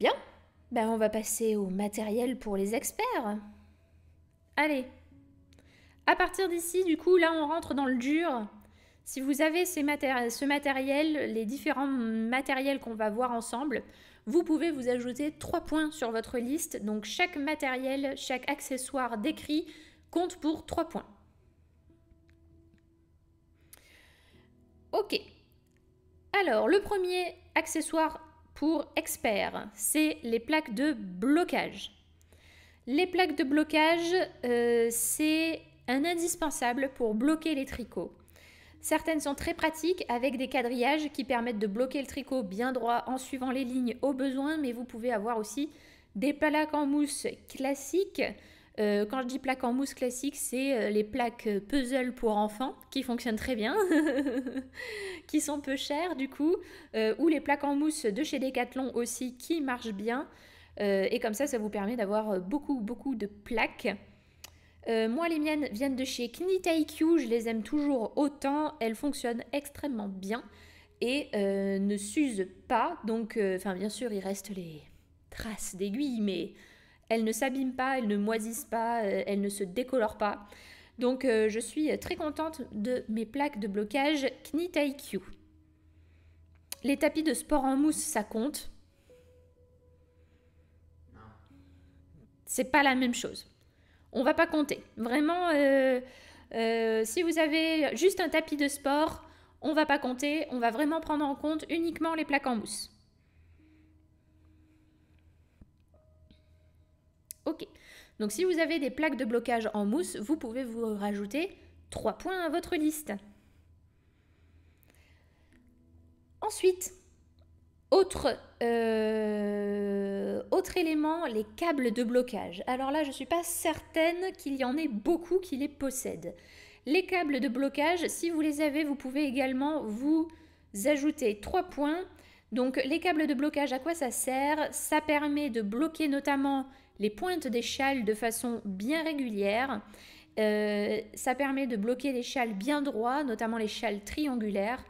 bien, ben, on va passer au matériel pour les experts. Allez. À partir d'ici, du coup, là, on rentre dans le dur. Si vous avez ces ce matériel, les différents matériels qu'on va voir ensemble, vous pouvez vous ajouter trois points sur votre liste. Donc chaque matériel, chaque accessoire décrit compte pour trois points. Ok. Alors, le premier accessoire pour expert, c'est les plaques de blocage. Les plaques de blocage, euh, c'est un indispensable pour bloquer les tricots. Certaines sont très pratiques avec des quadrillages qui permettent de bloquer le tricot bien droit en suivant les lignes au besoin, mais vous pouvez avoir aussi des plaques en mousse classiques. Euh, quand je dis plaques en mousse classiques, c'est euh, les plaques puzzle pour enfants qui fonctionnent très bien, qui sont peu chères du coup, ou les plaques en mousse de chez Decathlon aussi qui marchent bien. Euh, et comme ça, ça vous permet d'avoir euh, beaucoup, beaucoup de plaques. Euh, moi, les miennes viennent de chez IQ. je les aime toujours autant, elles fonctionnent extrêmement bien et ne s'usent pas. Donc, bien sûr, il reste les traces d'aiguilles, mais elles ne s'abîment pas, elles ne moisissent pas, elles ne se décolorent pas. Donc, je suis très contente de mes plaques de blocage IQ. Les tapis de sport en mousse, ça compte. C'est pas la même chose. On va pas compter. Vraiment, euh, euh, si vous avez juste un tapis de sport, on va pas compter. On va vraiment prendre en compte uniquement les plaques en mousse. Ok. Donc si vous avez des plaques de blocage en mousse, vous pouvez vous rajouter 3 points à votre liste. Ensuite, euh, autre, élément, les câbles de blocage. Alors là, je ne suis pas certaine qu'il y en ait beaucoup qui les possèdent. Les câbles de blocage, si vous les avez, vous pouvez également vous ajouter trois points. Donc les câbles de blocage, à quoi ça sert Ça permet de bloquer notamment les pointes des châles de façon bien régulière. Euh, ça permet de bloquer les châles bien droits, notamment les châles triangulaires.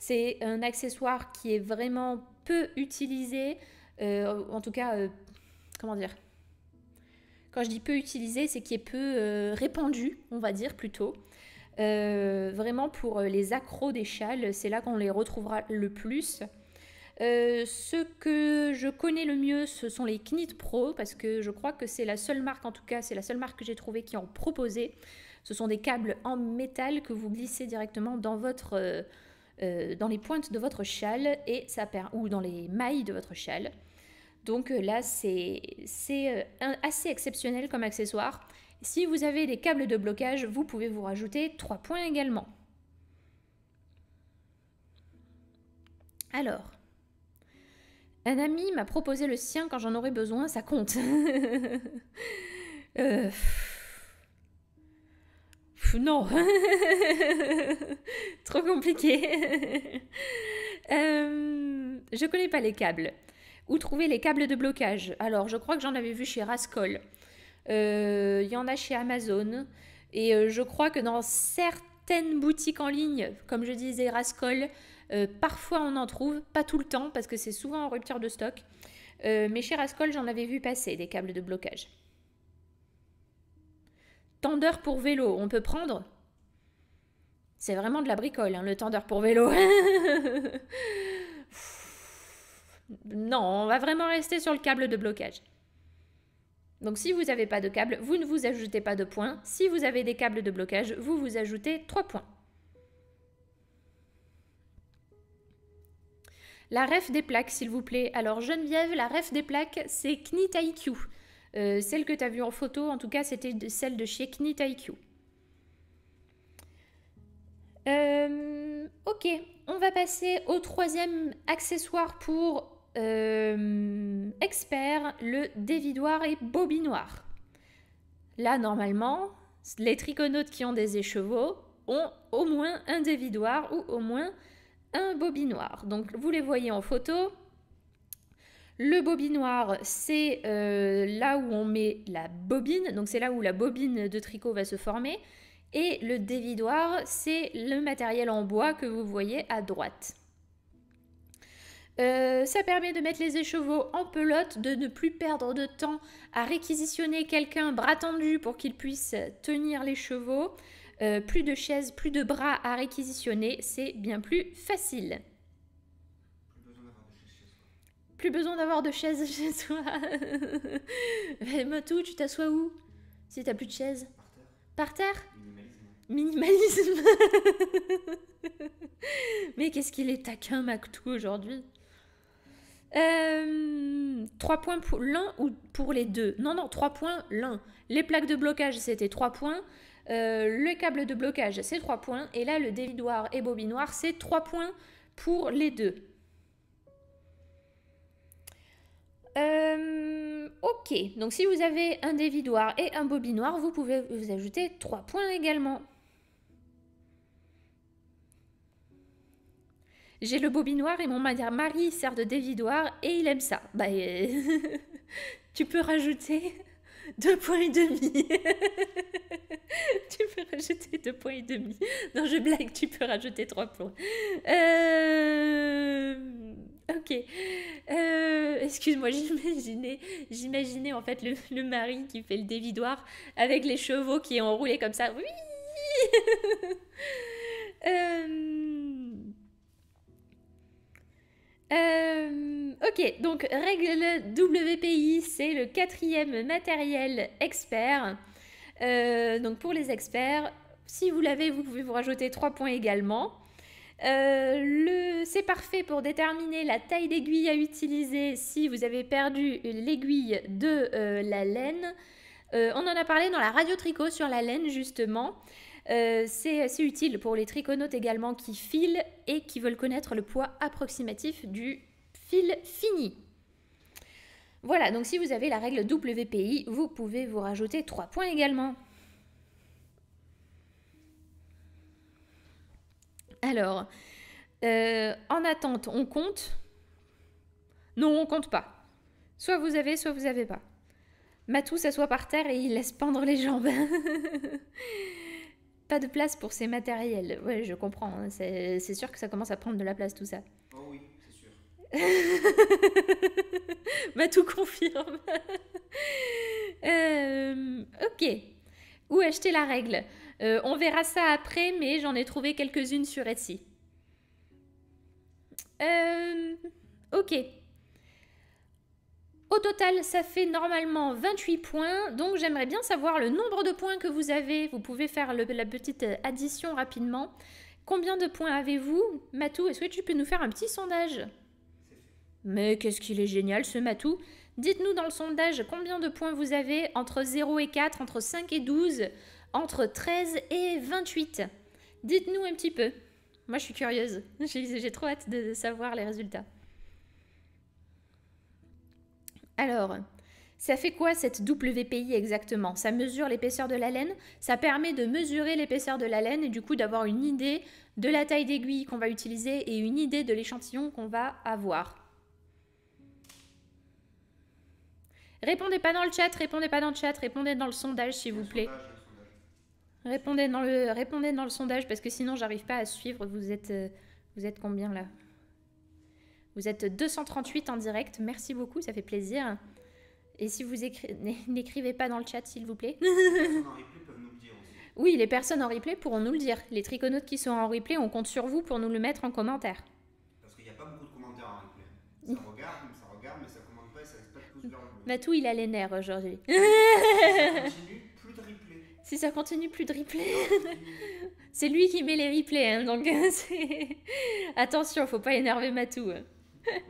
C'est un accessoire qui est vraiment peu utilisé, euh, en tout cas, euh, comment dire Quand je dis peu utilisé, c'est qui est peu euh, répandu, on va dire plutôt. vraiment pour les accros des châles, c'est là qu'on les retrouvera le plus. ce que je connais le mieux, ce sont les Knit Pro, parce que je crois que c'est la seule marque, en tout cas, c'est la seule marque que j'ai trouvée qui en proposait. Ce sont des câbles en métal que vous glissez directement dans votre, euh, dans les pointes de votre châle et ça ou dans les mailles de votre châle. Donc euh, là, c'est euh, assez exceptionnel comme accessoire. Si vous avez des câbles de blocage, vous pouvez vous rajouter 3 points également. Alors, un ami m'a proposé le sien quand j'en aurais besoin, ça compte. non, trop compliqué. Je euh, je connais pas les câbles. Où trouver les câbles de blocage Alors, je crois que j'en avais vu chez Rascol. Il euh, y en a chez Amazon. Et euh, je crois que dans certaines boutiques en ligne, comme je disais, Rascol, parfois on en trouve, pas tout le temps, parce que c'est souvent en rupture de stock. mais chez Rascol, j'en avais vu passer des câbles de blocage. Tendeur pour vélo, on peut prendre C'est vraiment de la bricole, hein, le tendeur pour vélo. non, on va vraiment rester sur le câble de blocage. Donc si vous n'avez pas de câble, vous ne vous ajoutez pas de points. Si vous avez des câbles de blocage, vous vous ajoutez 3 points. La ref des plaques, s'il vous plaît. Alors Geneviève, la ref des plaques, c'est KnitIQ. Euh, celle que tu as vue en photo, en tout cas, c'était celle de chez Knit Euh, ok, on va passer au troisième accessoire pour euh, expert, le dévidoir et bobinoir. Là, normalement, les triconautes qui ont des échevaux ont au moins un dévidoir ou au moins un bobinoir. Donc, vous les voyez en photo. Le bobinoir, c'est euh, là où on met la bobine, donc c'est là où la bobine de tricot va se former. Et le dévidoir, c'est le matériel en bois que vous voyez à droite. Euh, ça permet de mettre les écheveaux en pelote, de ne plus perdre de temps à réquisitionner quelqu'un bras tendu pour qu'il puisse tenir les chevaux. Euh, plus de chaises, plus de bras à réquisitionner, c'est bien plus facile. Plus besoin d'avoir de chaise chez toi. Matou, tu t'assois où Si t'as plus de chaise Par terre. Minimalisme. Minimalisme. Mais qu'est-ce qu'il est taquin, Matou, aujourd'hui euh, 3 points pour l'un ou pour les deux Non, non, 3 points l'un. Les plaques de blocage, c'était 3 points. Euh, le câble de blocage, c'est 3 points. Et là, le dévidoir et bobinoir, c'est 3 points pour les deux. Euh, ok, donc si vous avez un dévidoir et un bobinoir, vous pouvez vous ajouter 3 points également. J'ai le bobinoir et mon mari sert de dévidoir et il aime ça. Bah, euh, tu peux rajouter deux points et demi. tu peux rajouter deux points et demi. Non, je blague, tu peux rajouter 3 points. Euh... Ok. Euh, excuse-moi, j'imaginais, j'imaginais en fait le, mari qui fait le dévidoir avec les chevaux qui est enroulé comme ça. Oui. Euh, euh, ok, donc règle WPI, c'est le quatrième matériel expert. donc pour les experts, si vous l'avez, vous pouvez vous rajouter trois points également. Euh, c'est parfait pour déterminer la taille d'aiguille à utiliser si vous avez perdu l'aiguille de euh, la laine. Euh, on en a parlé dans la radio tricot sur la laine justement. c'est utile pour les triconautes également qui filent et qui veulent connaître le poids approximatif du fil fini. Voilà, donc si vous avez la règle WPI, vous pouvez vous rajouter 3 points également. Alors, euh, en attente, on compte Non, on compte pas. Soit vous avez, soit vous n'avez pas. Matou s'assoit par terre et il laisse pendre les jambes. pas de place pour ses matériels. Ouais, je comprends. Hein. C'est sûr que ça commence à prendre de la place tout ça. Oh oui, c'est sûr. Matou confirme. Euh, ok. Où acheter la règle euh, on verra ça après, mais j'en ai trouvé quelques-unes sur Etsy. Euh, ok. Au total, ça fait normalement 28 points, donc j'aimerais bien savoir le nombre de points que vous avez. Vous pouvez faire la petite addition rapidement. Combien de points avez-vous Matou, est-ce que tu peux nous faire un petit sondage Mais qu'est-ce qu'il est génial ce Matou Dites-nous dans le sondage combien de points vous avez entre 0 et 4, entre 5 et 12, entre 13 et 28. Dites-nous un petit peu. Moi, je suis curieuse. J'ai trop hâte de savoir les résultats. Alors, ça fait quoi cette WPI exactement Ça mesure l'épaisseur de la laine, ça permet de mesurer l'épaisseur de la laine et du coup d'avoir une idée de la taille d'aiguille qu'on va utiliser et une idée de l'échantillon qu'on va avoir. Répondez pas dans le chat, répondez pas dans le chat, répondez dans le sondage s'il vous plaît. Répondez dans le, répondez dans le sondage parce que sinon j'arrive pas à suivre. Vous êtes, euh, vous êtes combien là Vous êtes 238 en direct. Merci beaucoup, ça fait plaisir. Et si vous n'écrivez pas dans le chat, s'il vous plaît. Oui, les personnes en replay pourront nous le dire. Les triconautes qui sont en replay, on compte sur vous pour nous le mettre en commentaire. Parce qu'il n'y a pas beaucoup de commentaires en replay. Ça regarde, regarde, mais ça commande pas et ça ne pas de le il a les nerfs aujourd'hui. Si ça continue, plus de replays, c'est lui qui met les replays, hein, donc c'est... Attention, faut pas énerver Matou. Hein.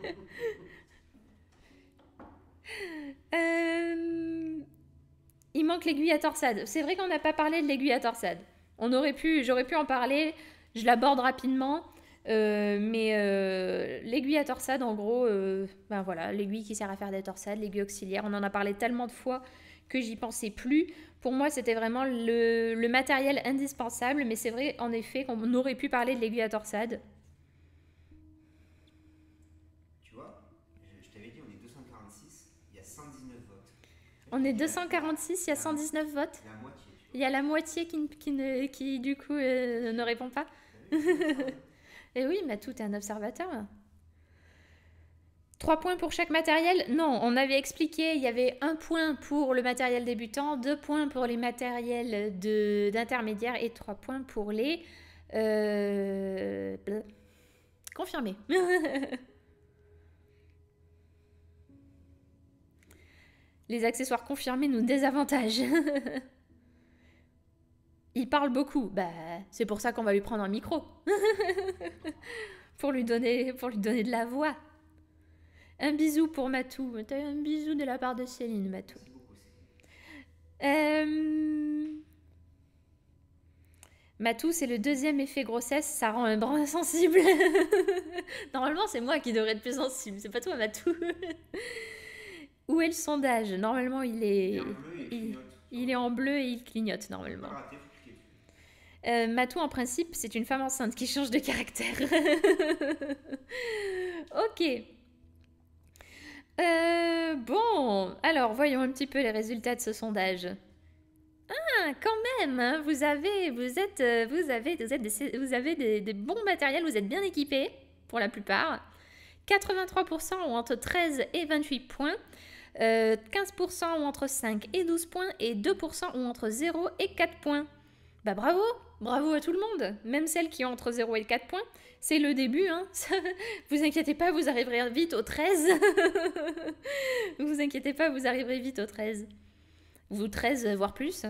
Euh, il manque l'aiguille à torsade. C'est vrai qu'on n'a pas parlé de l'aiguille à torsade. On aurait pu, j'aurais pu en parler. Je l'aborde rapidement. Euh, mais euh, l'aiguille à torsade, en gros, ben voilà, l'aiguille qui sert à faire des torsades, l'aiguille auxiliaire, on en a parlé tellement de fois que j'y pensais plus. Pour moi, c'était vraiment le, matériel indispensable, mais c'est vrai en effet qu'on aurait pu parler de l'aiguille à torsade. Tu vois, je, t'avais dit, on est 246, il y a 119 votes. On est 246, il y a 119 votes la moitié, Il y a la moitié qui, qui, du coup, euh, ne répond pas. Et oui, mais tout est un observateur. Trois points pour chaque matériel Non, on avait expliqué, il y avait un point pour le matériel débutant, deux points pour les matériels d'intermédiaire et trois points pour les... Euh, confirmés. les accessoires confirmés nous désavantagent. il parle beaucoup. Bah, c'est pour ça qu'on va lui prendre un micro. pour, lui donner, pour lui donner de la voix. Un bisou pour Matou. Un bisou de la part de Céline, Matou. Euh, Matou, c'est le deuxième effet grossesse, ça rend un brin sensible. Normalement, c'est moi qui devrais être plus sensible, c'est pas toi, Matou. Où est le sondage Normalement, il est. Il, est en bleu et il clignote, normalement. Euh, Matou, en principe, c'est une femme enceinte qui change de caractère. ok. Euh, bon, alors voyons un petit peu les résultats de ce sondage. Ah, quand même, hein, vous avez, vous êtes, euh, vous avez, des, bons matériels, vous êtes bien équipés pour la plupart. 83% ont entre 13 et 28 points. 15% euh, ont entre 5 et 12 points et 2% ont entre 0 et 4 points. Bah bravo, bravo à tout le monde, même celles qui ont entre 0 et 4 points, c'est le début. Hein. vous inquiétez pas, vous arriverez vite au 13. vous inquiétez pas, vous arriverez vite au 13. Vous 13, euh, voire plus.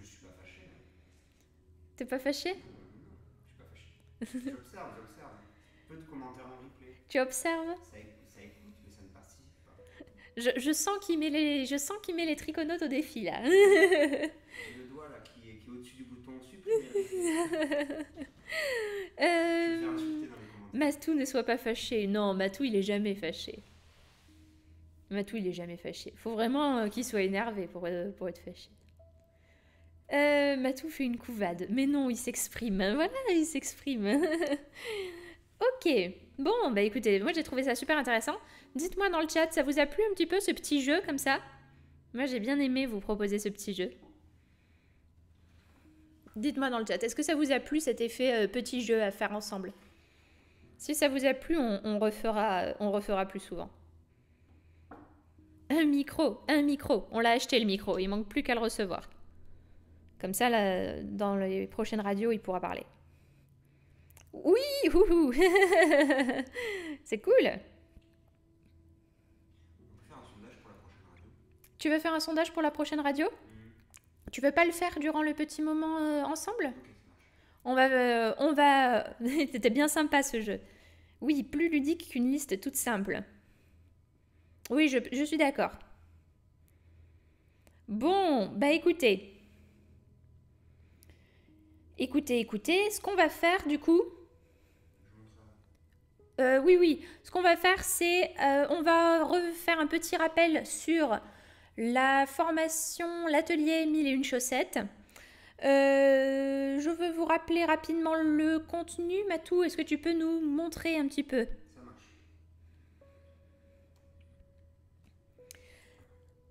Je suis pas fâché. Hein. T'es pas fâché euh, Je suis pas fâché. J'observe, j'observe. Peu de commentaires en replay. Tu observes ça, ne Je, sens qu'il met, je sens qu met les triconautes au défi là. euh... Matou ne soit pas fâché. Non, Matou, il est jamais fâché. Matou, il est jamais fâché. Faut vraiment euh, qu'il soit énervé pour, euh, pour être fâché. Euh, Matou fait une couvade. Mais non, il s'exprime. Voilà, il s'exprime. ok. Bon, bah écoutez, moi j'ai trouvé ça super intéressant. Dites-moi dans le chat, ça vous a plu un petit peu ce petit jeu comme ça Moi j'ai bien aimé vous proposer ce petit jeu. Dites-moi dans le chat, est-ce que ça vous a plu cet effet euh, petit jeu à faire ensemble Si ça vous a plu, on, refera, on refera plus souvent. Un micro, un micro. On l'a acheté le micro, il manque plus qu'à le recevoir. Comme ça, dans les prochaines radios, il pourra parler. Oui, c'est cool. Tu veux faire un sondage pour la prochaine radio tu veux pas le faire durant le petit moment euh, ensemble On va. Euh, on va... C'était bien sympa ce jeu. Oui, plus ludique qu'une liste toute simple. Oui, je, suis d'accord. Bon, bah écoutez. Écoutez, écoutez, ce qu'on va faire du coup. Euh, oui, oui, ce qu'on va faire, c'est on va refaire un petit rappel sur la formation, l'atelier mille et une chaussettes. Euh, je veux vous rappeler rapidement le contenu. Matou, est-ce que tu peux nous montrer un petit peu Ça marche.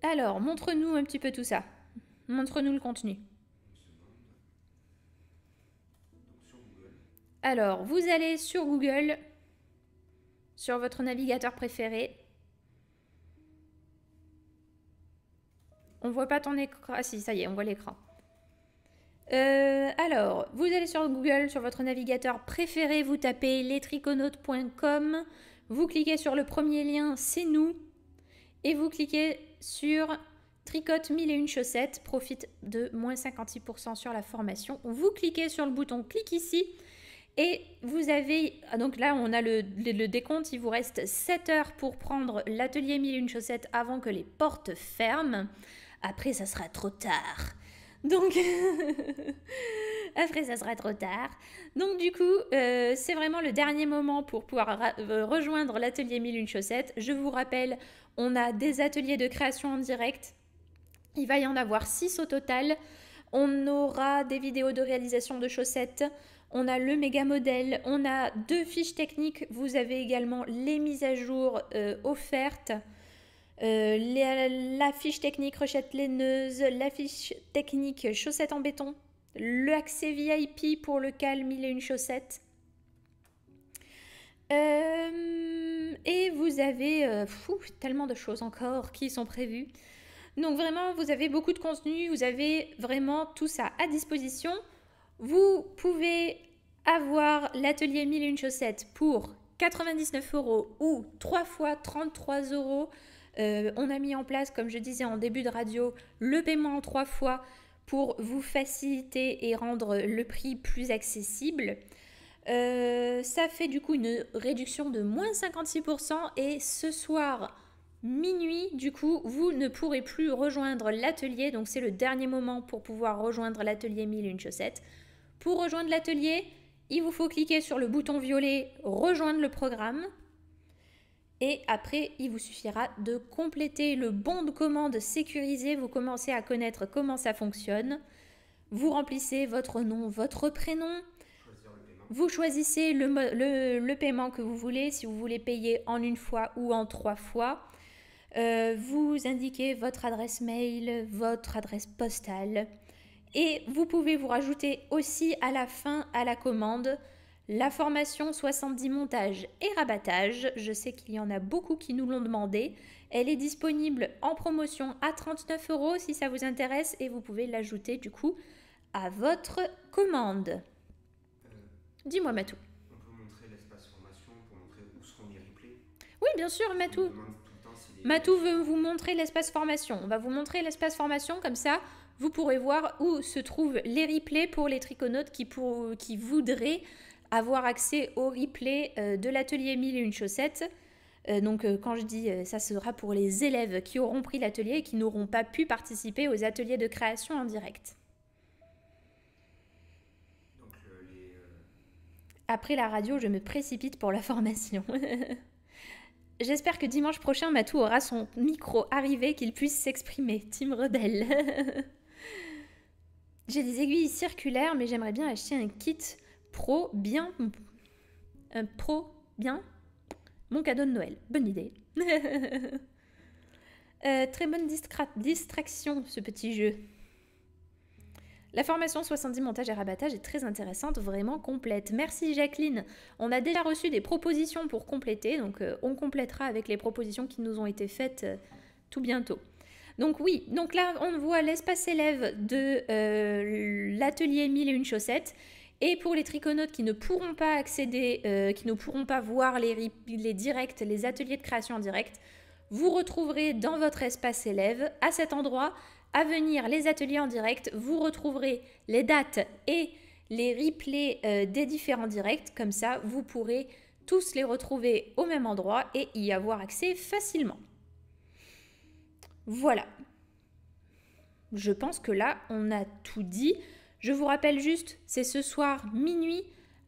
Alors, montre-nous un petit peu tout ça. Montre-nous le contenu. Alors, vous allez sur Google, sur votre navigateur préféré. On voit pas ton écran. Ah si, ça y est, on voit l'écran. Euh, alors, vous allez sur Google, sur votre navigateur préféré, vous tapez lestriconautes.com, vous cliquez sur le premier lien, c'est nous, et vous cliquez sur Tricote 1001 chaussettes, profite de moins 56% sur la formation. Vous cliquez sur le bouton clique ici et vous avez, ah, donc là on a le, décompte, il vous reste 7 heures pour prendre l'atelier 1001 chaussettes avant que les portes ferment. Après, ça sera trop tard. Donc, après, ça sera trop tard. Donc, du coup, euh, c'est vraiment le dernier moment pour pouvoir euh, rejoindre l'atelier Mille une chaussettes. Je vous rappelle, on a des ateliers de création en direct. Il va y en avoir 6 au total. On aura des vidéos de réalisation de chaussettes. On a le méga modèle. On a deux fiches techniques. Vous avez également les mises à jour euh, offertes euh, l'affiche technique rechette laineuse, l'affiche technique chaussette en béton, le accès VIP pour le calme, il et une chaussette. Euh, et vous avez euh, fou, tellement de choses encore qui sont prévues. Donc vraiment, vous avez beaucoup de contenu, vous avez vraiment tout ça à disposition. Vous pouvez avoir l'atelier 1001 et une chaussettes pour 99 euros ou 3 fois 33 euros euh, on a mis en place, comme je disais en début de radio, le paiement en trois fois pour vous faciliter et rendre le prix plus accessible. Euh, ça fait du coup une réduction de moins 56% et ce soir, minuit, du coup, vous ne pourrez plus rejoindre l'atelier. Donc c'est le dernier moment pour pouvoir rejoindre l'atelier Une chaussettes. Pour rejoindre l'atelier, il vous faut cliquer sur le bouton violet Rejoindre le programme. Et après, il vous suffira de compléter le bon de commande sécurisé. Vous commencez à connaître comment ça fonctionne. Vous remplissez votre nom, votre prénom. Vous choisissez le, le, paiement que vous voulez, si vous voulez payer en une fois ou en trois fois. Euh, vous indiquez votre adresse mail, votre adresse postale. Et vous pouvez vous rajouter aussi à la fin à la commande la formation 70 montage et rabattage, je sais qu'il y en a beaucoup qui nous l'ont demandé. Elle est disponible en promotion à 39 euros si ça vous intéresse et vous pouvez l'ajouter du coup à votre commande. Euh, Dis-moi Matou. On peut montrer l'espace formation pour montrer où seront les replays Oui bien sûr Matou. Matou veut vous montrer l'espace formation. On va vous montrer l'espace formation comme ça vous pourrez voir où se trouvent les replays pour les triconautes qui, qui voudraient avoir accès au replay euh, de l'atelier mille et une chaussettes. Euh, donc euh, quand je dis ça sera pour les élèves qui auront pris l'atelier et qui n'auront pas pu participer aux ateliers de création en direct. Après la radio, je me précipite pour la formation. J'espère que dimanche prochain, Matou aura son micro arrivé, qu'il puisse s'exprimer. Tim Rebelle. J'ai des aiguilles circulaires, mais j'aimerais bien acheter un kit pro bien euh, pro bien mon cadeau de Noël. Bonne idée. Euh, très bonne distraction ce petit jeu. La formation 70 montage et rabattage est très intéressante, vraiment complète. Merci Jacqueline. On a déjà reçu des propositions pour compléter, donc euh, on complétera avec les propositions qui nous ont été faites tout bientôt. Donc oui, donc là on voit l'espace élève de l'atelier 1000 et une chaussettes et pour les triconautes qui ne pourront pas accéder, euh, qui ne pourront pas voir les, directs, les ateliers de création en direct, vous retrouverez dans votre espace élève, à cet endroit, à venir les ateliers en direct, vous retrouverez les dates et les replays euh, des différents directs, comme ça vous pourrez tous les retrouver au même endroit et y avoir accès facilement. Voilà. Je pense que là, on a tout dit. Je vous rappelle juste, c'est ce soir minuit.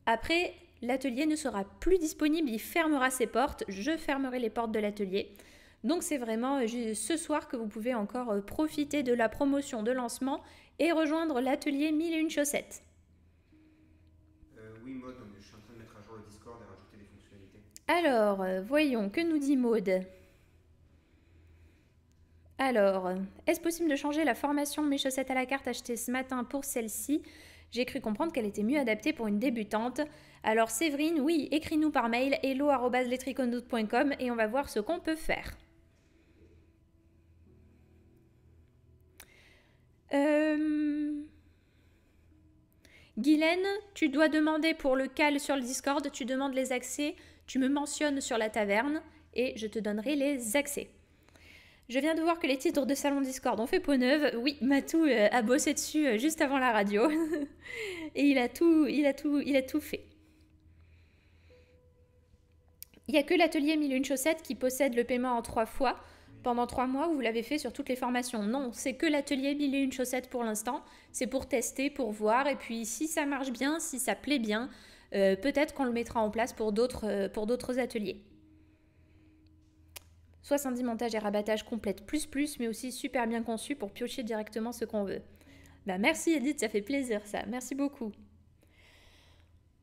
Après, l'atelier ne sera plus disponible, il fermera ses portes. Je fermerai les portes de l'atelier. Donc c'est vraiment euh, ce soir que vous pouvez encore euh, profiter de la promotion de lancement et rejoindre l'atelier 1001 chaussettes. Euh, oui, Maud, je suis en train de mettre à jour le Discord et rajouter des fonctionnalités. Alors, voyons, que nous dit Maude. Alors, est-ce possible de changer la formation de Mes chaussettes à la carte achetées ce matin pour celle-ci J'ai cru comprendre qu'elle était mieux adaptée pour une débutante. Alors Séverine, oui, écris-nous par mail hello.letricondoute.com et on va voir ce qu'on peut faire. Euh, Guylaine, tu dois demander pour le cal sur le Discord, tu demandes les accès, tu me mentionnes sur la taverne et je te donnerai les accès. Je viens de voir que les titres de Salon Discord ont fait peau neuve. Oui, Matou euh, a bossé dessus euh, juste avant la radio. Et il a tout, il a tout, il a tout fait. Il n'y a que l'atelier Mille Une Chaussettes qui possède le paiement en trois fois pendant trois mois vous l'avez fait sur toutes les formations. Non, c'est que l'atelier Mille et Une Chaussettes pour l'instant. C'est pour tester, pour voir. Et puis si ça marche bien, si ça plaît bien, euh, peut-être qu'on le mettra en place pour d'autres ateliers. 70 montages et rabattages complètes plus plus, mais aussi super bien conçus pour piocher directement ce qu'on veut. Bah merci Edith, ça fait plaisir ça, merci beaucoup.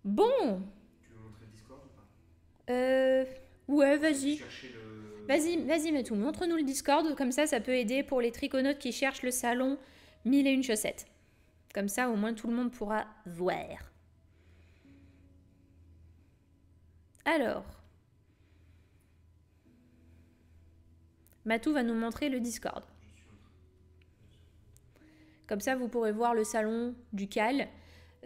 Bon Tu veux montrer Discord ou pas euh, Ouais, vas-y. Vas-y, vas-y, mets tout. Montre-nous le Discord, comme ça, ça peut aider pour les triconautes qui cherchent le salon mille et une chaussettes. Comme ça, au moins tout le monde pourra voir. Alors, Matou va nous montrer le Discord. Comme ça, vous pourrez voir le salon du CAL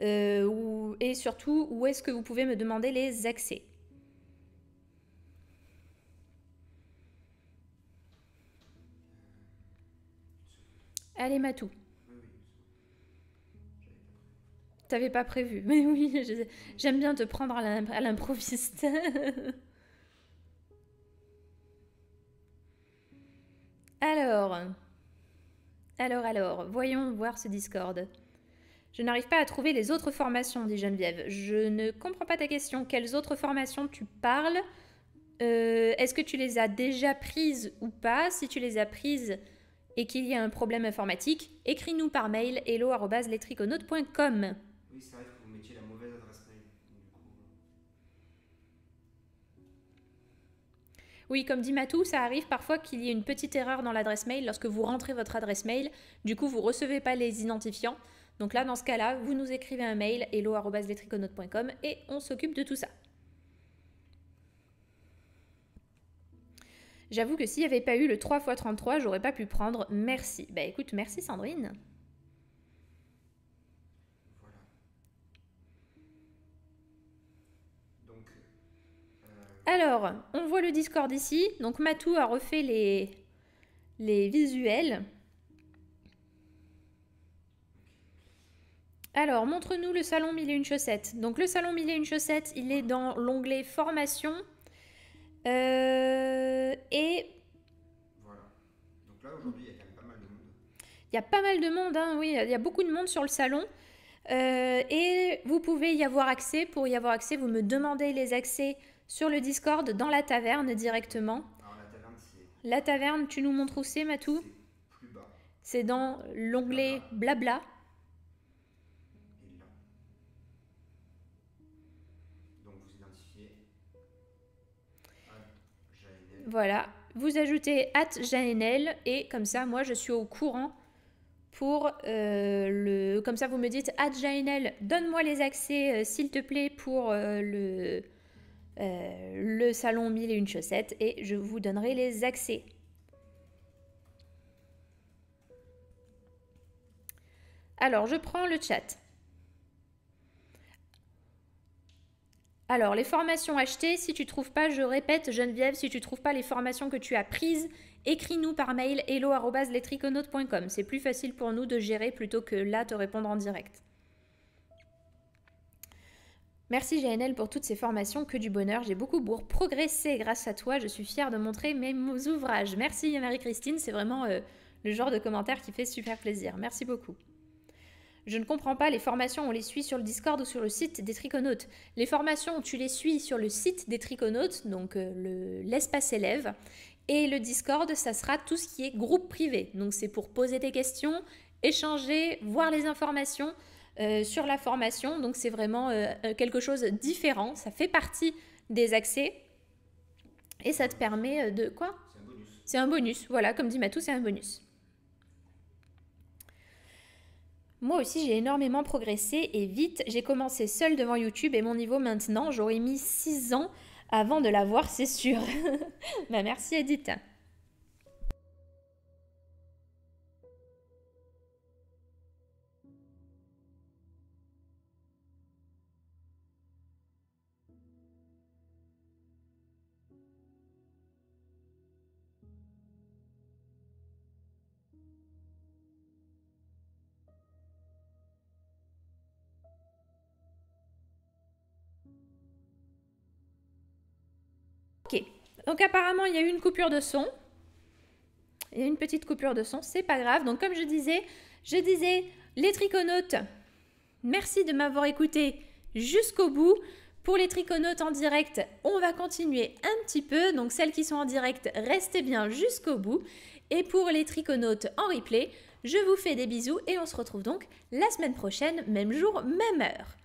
euh, et surtout où est-ce que vous pouvez me demander les accès. Allez, Matou. T'avais pas prévu. Mais oui, j'aime bien te prendre à l'improviste. Alors, alors, alors, voyons voir ce Discord. Je n'arrive pas à trouver les autres formations, dit Geneviève. Je ne comprends pas ta question. Quelles autres formations tu parles euh, Est-ce que tu les as déjà prises ou pas Si tu les as prises et qu'il y a un problème informatique, écris-nous par mail hello.letriconautes.com. Oui, comme dit Matou, ça arrive parfois qu'il y ait une petite erreur dans l'adresse mail lorsque vous rentrez votre adresse mail. Du coup, vous recevez pas les identifiants. Donc là, dans ce cas-là, vous nous écrivez un mail hello.letriconote.com, et on s'occupe de tout ça. J'avoue que s'il n'y avait pas eu le 3x33, j'aurais pas pu prendre. Merci. Bah écoute, merci Sandrine. Alors, on voit le Discord ici. Donc Matou a refait les, visuels. Alors, montre-nous le salon mille et une chaussettes. Donc le salon mille et une chaussettes, il est dans l'onglet formation. Euh, et... Voilà. Donc là, aujourd'hui, il y a pas mal de monde. Il y a pas mal de monde, hein, oui. Il y a beaucoup de monde sur le salon. Euh, et vous pouvez y avoir accès. Pour y avoir accès, vous me demandez les accès sur le Discord, dans la taverne directement. Ah, la, taverne, tu nous montres où c'est, Matou C'est dans l'onglet Blabla. Donc voilà, vous ajoutez at et comme ça, moi, je suis au courant pour euh, le. Comme ça, vous me dites at donne-moi les accès, euh, s'il te plaît, pour euh, le euh, le salon mille et une chaussettes et je vous donnerai les accès. Alors, je prends le chat. Alors, les formations achetées, si tu trouves pas, je répète, Geneviève, si tu trouves pas les formations que tu as prises, écris-nous par mail hello.letriconautes.com. C'est plus facile pour nous de gérer plutôt que là te répondre en direct. Merci GNL pour toutes ces formations, que du bonheur, j'ai beaucoup progresser grâce à toi, je suis fière de montrer mes ouvrages. Merci Marie-Christine, c'est vraiment euh, le genre de commentaire qui fait super plaisir. Merci beaucoup. Je ne comprends pas les formations, on les suit sur le Discord ou sur le site des triconautes. Les formations, tu les suis sur le site des triconautes, donc euh, l'espace élève. Et le Discord, ça sera tout ce qui est groupe privé. Donc c'est pour poser des questions, échanger, voir les informations. Euh, sur la formation. Donc c'est vraiment euh, euh, quelque chose de différent. Ça fait partie des accès. Et ça te permet de quoi C'est un bonus. Voilà, comme dit Matou, c'est un bonus. Moi aussi, j'ai énormément progressé et vite. J'ai commencé seul devant YouTube et mon niveau maintenant, j'aurais mis 6 ans avant de l'avoir, c'est sûr. bah, merci Edith. Donc apparemment, il y a eu une coupure de son. Il y a une petite coupure de son, c'est pas grave. Donc comme je disais, je disais, les triconautes, merci de m'avoir écouté jusqu'au bout. Pour les triconautes en direct, on va continuer un petit peu. Donc celles qui sont en direct, restez bien jusqu'au bout. Et pour les triconautes en replay, je vous fais des bisous et on se retrouve donc la semaine prochaine, même jour, même heure.